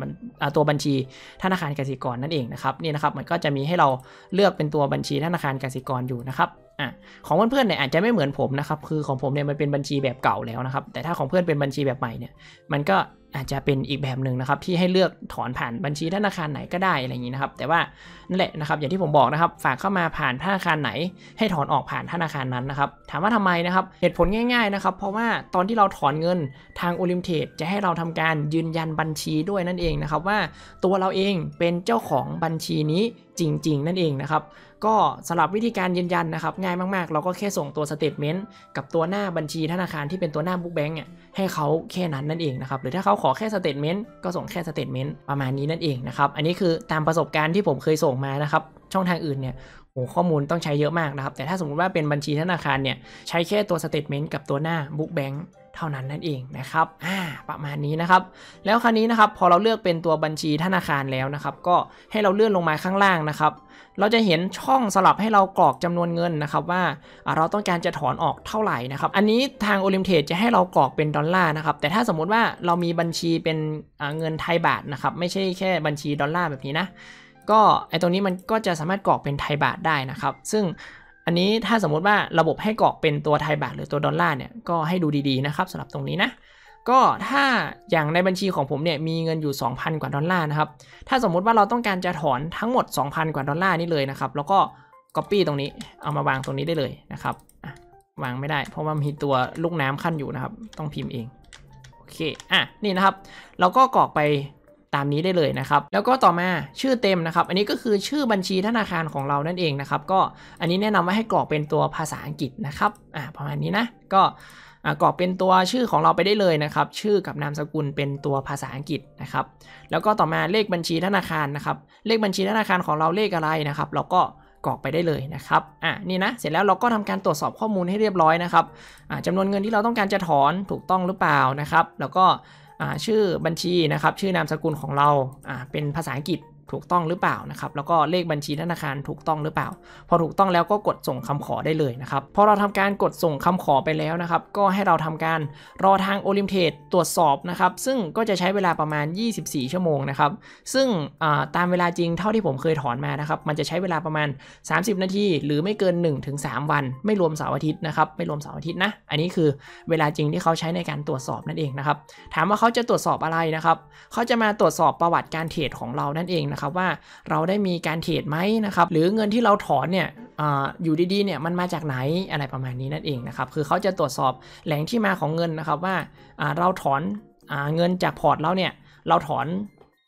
ตัวบัญชีธนาคารกสิกรนั่นเองนะครับ นี่นะครับมันก็จะมีให้เราเลือกเป็นตัวบัญชีธนาคารกสิกรอยู่นะครับอ่ะของเพื่อนๆเนี่ยอาจจะไม่เหมือนผมนะครับคือของผมเนี่ยมันเป็นบัญชีแบบเก่าแล้วนะครับแต่ถ้าของเพื่อนเป็นบัญชีแบบใหม่เนี่ยมันก็อาจจะเป็นอีกแบบหนึ่งนะครับที่ให้เลือกถอนผ่านบัญชีธนาคารไหนก็ได้อะไรอย่างนี้นะครับแต่ว่านั่นแหละนะครับ อย่างที่ผมบอกนะครับฝากเข้ามาผ่านธนาคารไหน ให้ถอนออกผ่านธนาคารนั้นนะครับถามว่าทำไมนะครับเหตุผลง่ายๆนะครับเพราะว่าตอนที่เราถอนเงินทางโอลิมเทดจะให้เราทำการยืนยันบัญชีด้วยนั่นเองนะครับว่าตัวเราเองเป็นเจ้าของบัญชีนี้จริง ๆ นั่นเองนะครับก็สำหรับวิธีการยืนยันนะครับง่ายมากๆ เราก็แค่ส่งตัวสเตทเมนต์กับตัวหน้าบัญชีธนาคารที่เป็นตัวหน้าบุ๊กแบงก์เนี่ยให้เขาแค่นั้นนั่นเองนะครับ หรือถ้าเขาขอแค่สเตทเมนต์ก็ส่งแค่สเตทเมนต์ประมาณนี้นั่นเองนะครับอันนี้คือตามประสบการณ์ที่ผมเคยส่งมานะครับช่องทางอื่นเนี่ยโอ้ข้อมูลต้องใช้เยอะมากนะครับแต่ถ้าสมมุติว่าเป็นบัญชีธนาคารเนี่ยใช้แค่ตัวสเตทเมนต์กับตัวหน้าบุ๊กแบงก์เท่านั้นนั่นเองนะครับอ่าประมาณนี้นะครับ แล้วคราวนี้นะครับพอเราเลือกเป็นตัวบัญชีธนาคารแล้วนะครับก็ให้เราเลื่อนลงมาข้างล่างนะครับ เราจะเห็นช่องสลับให้เรากรอกจำนวนเงินนะครับว่าเราต้องการจะถอนออกเท่าไหร่นะครับอันนี้ทางโอลิมเทจจะให้เรากรอกเป็นดอลลาร์นะครับแต่ถ้าสมมุติว่าเรามีบัญชีเป็นเงินไทยบาทนะครับไม่ใช่แค่บัญชีดอลลาร์แบบนี้นะ ก็ไอตรงนี้มันก็จะสามารถกรอกเป็นไทยบาทได้นะครับซึ่งอันนี้ถ้าสมมติว่าระบบให้กรอกเป็นตัวไทยบาทหรือตัวดอลลาร์เนี่ย ก็ให้ดูดีๆนะครับสำหรับตรงนี้นะ ก็ถ้าอย่างในบัญชีของผมเนี่ยมีเงินอยู่ 2,000 กว่าดอลลาร์นะครับ ถ้าสมมุติว่าเราต้องการจะถอนทั้งหมด2,000กว่าดอลลาร์นี้เลยนะครับ แล้วก็ Copy ตรงนี้เอามาวางตรงนี้ได้เลยนะครับวางไม่ได้ เพราะว่ามีตัวลูกน้ำขั้นอยู่นะครับต้องพิมพ์เอง โอเค อ่ะนี่นะครับ เราก็กรอกไปตามนี้ได้เลยนะครับแล้วก็ต่อมาชื่อเต็มนะครับ อันนี้ก็คือชื่อบัญชีธนาคารของเรานั่นเองนะครับ ก็อันนี้แนะนำว่าให้กรอกเป็นตัวภาษาอังกฤษนะครับอ่าประมาณนี้นะก็กรอกเป็นตัวชื่อของเราไปได้เลยนะครับ ชื่อกับนามสกุลเป็นตัวภาษาอังกฤษนะครับ แล้วก็ต่อมาเลขบัญชีธนาคารนะครับเลขบัญชีธนาคารของเราเลขอะไรนะครับ เราก็กรอกไปได้เลยนะครับอ่ะนี่นะเสร็จแล้วเราก็ทำการตรวจสอบข้อมูลให้เรียบร้อยนะครับอ่าจำนวนเงินที่เราต้องการจะถอนถูกต้องหรือเปล่านะครับ แล้วก็ชื่อบัญชีนะครับชื่อนามสกุลของเราเป็นภาษาอังกฤษถูกต้องหรือเปล่านะครับ แล้วก็เลขบัญชีธนาคารถูกต้องหรือเปล่า พอถูกต้องแล้วก็กดส่งคำขอได้เลยนะครับ พอเราทำการกดส่งคำขอไปแล้วนะครับ ก็ให้เราทำการรอทางโอลิมเพตตรวจสอบนะครับ ซึ่งก็จะใช้เวลาประมาณ 24 ชั่วโมงนะครับ ซึ่งตามเวลาจริงเท่าที่ผมเคยถอนมานะครับ มันจะใช้เวลาประมาณ 30นาทีหรือไม่เกิน 1-3 วัน ไม่รวมเสาร์อาทิตย์นะครับ ไม่รวมเสาร์อาทิตย์นะ อันนี้คือเวลาจริงที่เขาใช้ในการตรวจสอบนั่นเองนะครับ ถามว่าเขาจะตรวจสอบอะไรนะครับ เขาจะมาตรวจสอบประวัติการเทรดของเรานั่นเองนะครับว่าเราได้มีการเทรดไหมนะครับหรือเงินที่เราถอนเนี่ยอยู่ดีๆเนี่ยมันมาจากไหนอะไรประมาณนี้นั่นเองนะครับคือเขาจะตรวจสอบแหล่งที่มาของเงินนะครับ ว่าเราถอนเงินจากพอร์ตเราเนี่ยเราถอน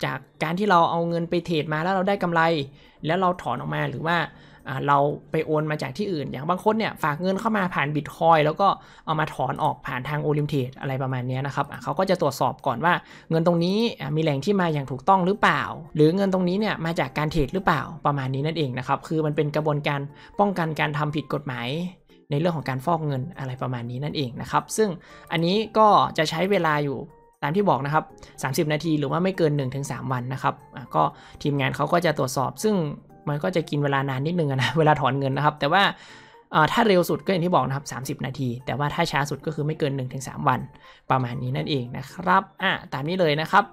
จากการที่เราเอาเงินไปเทรดมาแล้วเราได้กำไรแล้วเราถอนออกมาหรือว่าเราไปโอนมาจากที่อื่น อย่างบางคนเนี่ยฝากเงินเข้ามาผ่านบิตคอยแล้วก็เอามาถอนออกผ่านทางโอลิมเทดอะไรประมาณนี้นะครับเขาก็จะตรวจสอบก่อนว่า เงินตรงนี้มีแหล่งที่มาอย่างถูกต้องหรือเปล่า หรือเงินตรงนี้เนี่ยมาจากการเทรดหรือเปล่าประมาณนี้นั่นเองนะครับ คือมันเป็นกระบวนการป้องกันการทำผิดกฎหมายในเรื่องของการฟอกเงินอะไรประมาณนี้นั่นเองนะครับซึ่งอันนี้ก็จะใช้เวลาอยู่ตามที่บอกนะครับ 30 นาทีหรือว่าไม่เกิน 1-3 วันนะครับก็ทีมงานเขาก็จะตรวจสอบซึ่งมันก็จะกินเวลานานนิดนึงนะเวลาถอนเงินนะครับแต่ว่าถ้าเร็วสุดก็อย่างที่บอกนะครับ 30 นาที แต่ว่าถ้าช้าสุดก็คือไม่เกิน 1-3 วัน ประมาณนี้นั่นเองนะครับอ่ะตามนี้เลยนะครับ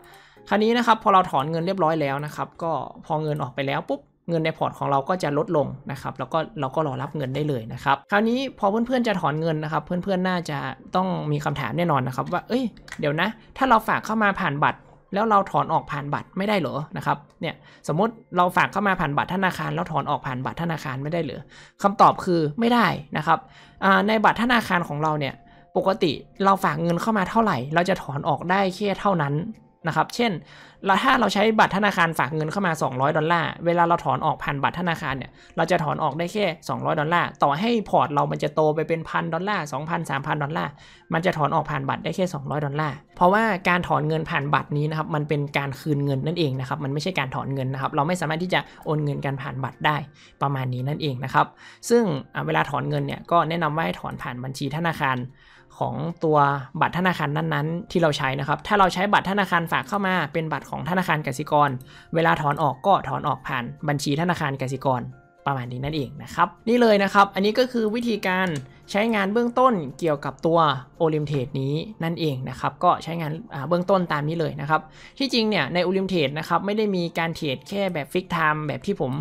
คราวนี้นะครับพอเราถอนเงินเรียบร้อยแล้วนะครับก็พอเงินออกไปแล้วปุ๊บเงินในพอร์ตของเราก็จะลดลงนะครับแล้วก็เราก็รอรับเงินได้เลยนะครับคราวนี้พอเพื่อนๆจะถอนเงินนะครับเพื่อนๆน่าจะต้องมีคำถามแน่นอนนะครับ ว่าเอ้ยเดี๋ยวนะ ถ้าเราฝากเข้ามาผ่านบัตรแล้วเราถอนออกผ่านบัตรไม่ได้เหรอนะครับ เนี่ยสมมติเราฝากเข้ามาผ่านบัตรธนาคารแล้วถอนออกผ่านบัตรธนาคารไม่ได้เหรอคำตอบคือไม่ได้นะครับในบัตรธนาคารของเราเนี่ยปกติเราฝากเงินเข้ามาเท่าไหร่ เราจะถอนออกได้แค่เท่านั้นนะครับเช่นเราถ้าเราใช้บัตรธนาคารฝากเงินเข้ามา 200 ดอลลาร์เวลาเราถอนออกผ่านบัตรธนาคารเนี่ยเราจะถอนออกได้แค่ 200 ดอลลาร์ต่อให้พอร์ตเรา มันจะโตไปเป็นพันดอลลาร์ 2,000 3,000 ดอลลาร์มันจะถอนออกผ่านบัตรได้แค่ 200 ดอลลาร์ เพราะว่าการถอนเงินผ่านบัตรนี้นะครับ มันเป็นการคืนเงินนั่นเองนะครับ มันไม่ใช่การถอนเงินนะครับ เราไม่สามารถที่จะโอนเงินการผ่านบัตรได้ประมาณนี้นั่นเองนะครับ ซึ่งเวลาถอนเงินเนี่ยก็แนะนำว่าให้ถอนผ่านบัญชีธนาคารของตัวบัตรธนาคารนั้นๆ ที่เราใช้นะครับ ถ้าเราใช้บัตรธนาคารฝากเข้ามาเป็นบัตรของธนาคารกสิกร เวลาถอนออกก็ถอนออกผ่านบัญชีธนาคารกสิกรประมาณนี้นั่นเองนะครับ นี่เลยนะครับอันนี้ก็คือวิธีการใช้งานเบื้องต้นเกี่ยวกับตัว o l ล m ม a t e นี้นั่นเองนะครับก็ใช้งานเบื้องต้นตามนี้เลยนะครับ ที่จริงเนี่ย ใน o l ล m ม a t e นะครับไม่ได้มีการเทรดแค่แบบฟิกไทม์แบบที่ผม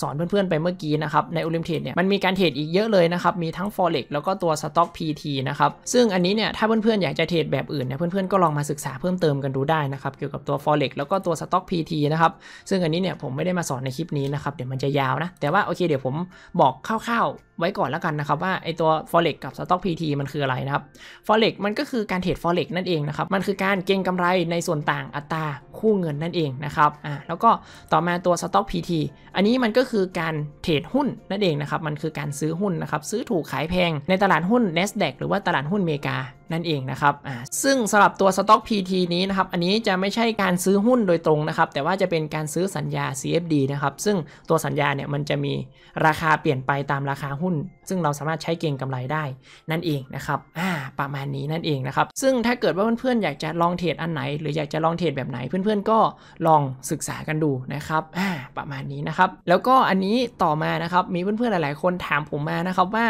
สอนเพื่อนๆไปเมื่อกี้นะครับในโอลิมเทรดเนี่ยมันมีการเทรดอีกเยอะเลยนะครับมีทั้ง Forex แล้วก็ตัว Stock PT นะครับซึ่งอันนี้เนี่ยถ้าเพื่อนๆอยากจะเทรดแบบอื่นเนี่ยเพื่อนๆก็ลองมาศึกษาเพิ่มเติมกันดูได้นะครับ เกี่ยวกับตัว Forex แล้วก็ตัว Stock PT นะครับซึ่งอันนี้เนี่ยผมไม่ได้มาสอนในคลิปนี้นะครับเดี๋ยวมันจะยาวนะแต่ว่าโอเคเดี๋ยวผมบอกคร่าวๆไว้ก่อนแล้วกันนะครับว่าไอตัว Forex กับ Stock PT มันคืออะไรนะครับ Forex มันก็คือการเทรด Forex นั่นเองนะครับมันคือการเก็งกำไรในส่วนต่างอัตราคู่เงินนั่นเองนะครับอ่าแล้วก็ต่อมาตัว Stock PT อันนี้มันก็คือการเทรดหุ้นนั่นเองนะครับ มันคือการซื้อหุ้นนะครับ ซื้อถูกขายแพงในตลาดหุ้น n นสแดกหรือว่าตลาดหุ้นอเมริกานั่นเอง นะครับ ซึ่งสำหรับตัว Stock PT นี้นะครับ อันนี้จะไม่ใช่การซื้อหุ้นโดยตรง นะครับ แต่ว่าจะเป็นการซื้อสัญญา CFD นะครับ ซึ่งตัวสัญญาเนี่ยมันจะมีราคาเปลี่ยนไปตามราคาหุ้น ซึ่งเราสามารถใช้เก็งกำไรได้นั่นเอง นะครับ ประมาณนี้นั่นเอง นะครับ ซึ่งถ้าเกิดว่าเพื่อนๆอยากจะลองเทรดอันไหน หรืออยากจะลองเทรดแบบไหนเพื่อนๆก็ลองศึกษากันดูนะครับ ประมาณนี้นะครับ แล้วก็อันนี้ต่อมานะครับ มีเพื่อนๆหลาย ๆ คนถามผมมานะครับว่า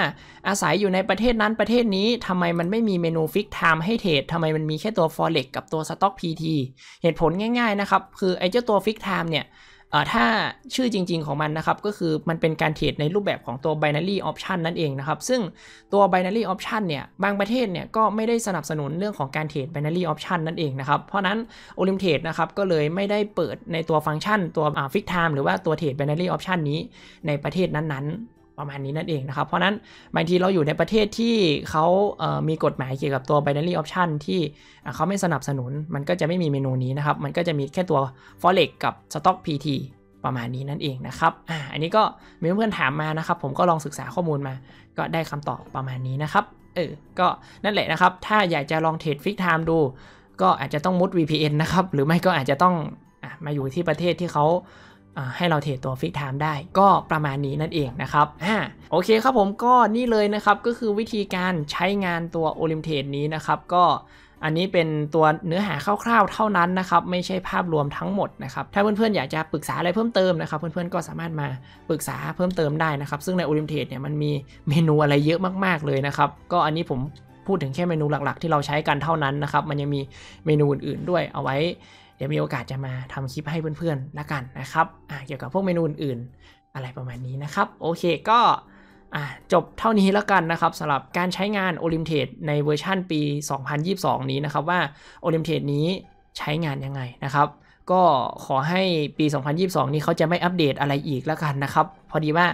อาศัยอยู่ในประเทศนั้นประเทศนี้ทำไมมันไม่มีเมนูฟิกไทม์ให้เทรดทำไมมันมีแค่ตัว Forex กับตัว Stock PT เหตุผลง่ายๆนะครับคือไอ้เจ้าตัวฟิกไทม์เนี่ยถ้าชื่อจริงๆของมันนะครับ ก็คือมันเป็นการเทรดในรูปแบบของตัว binary option นั่นเองนะครับ ซึ่งตัว binary option เนี่ย บางประเทศเนี่ยก็ไม่ได้สนับสนุนเรื่องของการเทรด binary option นั่นเองนะครับ เพราะนั้น o l y m p t a d นะครับก็เลยไม่ได้เปิดในตัวฟังก์ชันตัว fix time หรือว่าตัวเทรด binary option นี้ในประเทศนั้นๆประมาณนี้นั่นเองนะครับ เพราะนั้นบางทีเราอยู่ในประเทศที่เขามีกฎหมายเกี่ยวกับตัว binary option ที่เขาไม่สนับสนุน มันก็จะไม่มีเมนูนี้นะครับ มันก็จะมีแค่ตัว forex กับ stock pt ประมาณนี้นั่นเองนะครับออันนี้ก็มีเพื่อนถามมานะครับ ผมก็ลองศึกษาข้อมูลมา ก็ได้คำตอบประมาณนี้นะครับ เออ ก็นั่นแหละนะครับ ถ้าอยากจะลองเทรดฟิกไทม์ดู ก็อาจจะต้องมุด VPN นะครับ หรือไม่ก็อาจจะต้องอมาอยู่ที่ประเทศที่เขาให้เราเทรดตัวฟิกไทม์ได้ก็ประมาณนี้นั่นเองนะครับอ่าโอเคครับผมก็นี่เลยนะครับก็คือวิธีการใช้งานตัวโอลิมเทรดนี้นะครับก็อันนี้เป็นตัวเนื้อหาคร่าวๆเท่านั้นนะครับไม่ใช่ภาพรวมทั้งหมดนะครับถ้าเพื่อนๆอยากจะปรึกษาอะไรเพิ่มเติมนะครับเพื่อนๆก็สามารถมาปรึกษาเพิ่มเติมได้นะครับซึ่งในโอลิมเทดเนี่ยมันมีเมนูอะไรเยอะมากๆเลยนะครับก็อันนี้ผมพูดถึงแค่เมนูหลักๆ ที่เราใช้กันเท่านั้นนะครับมันยังมีเมนูอื่นๆด้วยเอาไว้เดี๋ยวมีโอกาสจะมาทำคลิปให้เพื่อนๆแล้วกันนะครับ เกี่ยวกับพวกเมนูอื่นๆอะไรประมาณนี้นะครับ โอเคก็จบเท่านี้แล้วกันนะครับสำหรับการใช้งาน o l ล m ม a พ e ในเวอร์ชันปี 2022 นี้นะครับว่า o l ล m ม a พ e นี้ใช้งานยังไงนะครับ ก็ขอให้ปี 2022 นี้เขาจะไม่อัปเดตอะไรอีกแล้วกันนะครับ พอดีว่า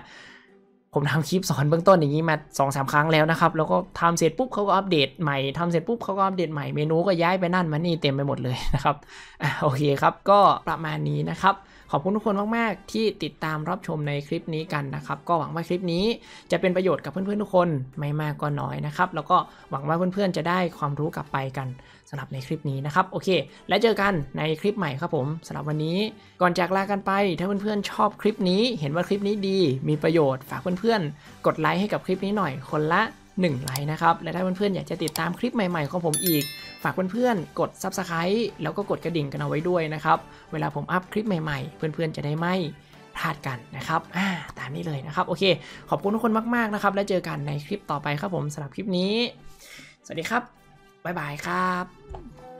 ผมทำคลิปสอนเบื้องต้นอย่างนี้มาสองสาครั้งแล้วนะครับ แล้วก็ทำเสร็จปุ๊บเขาก็อัปเดตใหม่ทำเสร็จปุ๊บเขาก็อัปเดตใหม่ เมนูก็ย้ายไปนั่น มานี่เต็มไปหมดเลยนะครับอ่ะโอเคครับ ก็ประมาณนี้นะครับขอบคุณทุกคนมาก ๆ ที่ติดตามรับชมในคลิปนี้กันนะครับ ก็หวังว่าคลิปนี้จะเป็นประโยชน์กับเพื่อน ๆ ทุกคนไม่มากก็น้อยนะครับแล้วก็หวังว่าเพื่อน ๆ จะได้ความรู้กลับไปกันสำหรับในคลิปนี้นะครับโอเค และเจอกันในคลิปใหม่ครับผมสำหรับวันนี้ก่อนจากลากันไปถ้าเพื่อน ๆ ชอบคลิปนี้เห็นว่าคลิปนี้ดี มีประโยชน์ฝากเพื่อน ๆ กดไลค์ให้กับคลิปนี้หน่อย คนละ 1ไลค์นะครับและถ้าเพื่อน ๆ อยากจะติดตามคลิปใหม่ ๆ ของผมอีกฝากเพื่อนๆกด Subscribe แล้วก็กดกระดิ่งกันเอาไว้ด้วยนะครับ เวลาผมอัพคลิปใหม่ๆ เพื่อนๆจะได้ไม่ พลาดกันนะครับอ่าตามนี้เลยนะครับ โอเค ขอบคุณทุกคนมาก ๆนะครับ แล้วเจอกันในคลิปต่อไปครับผมสำหรับคลิปนี้ สวัสดีครับ บ๊ายบายครับ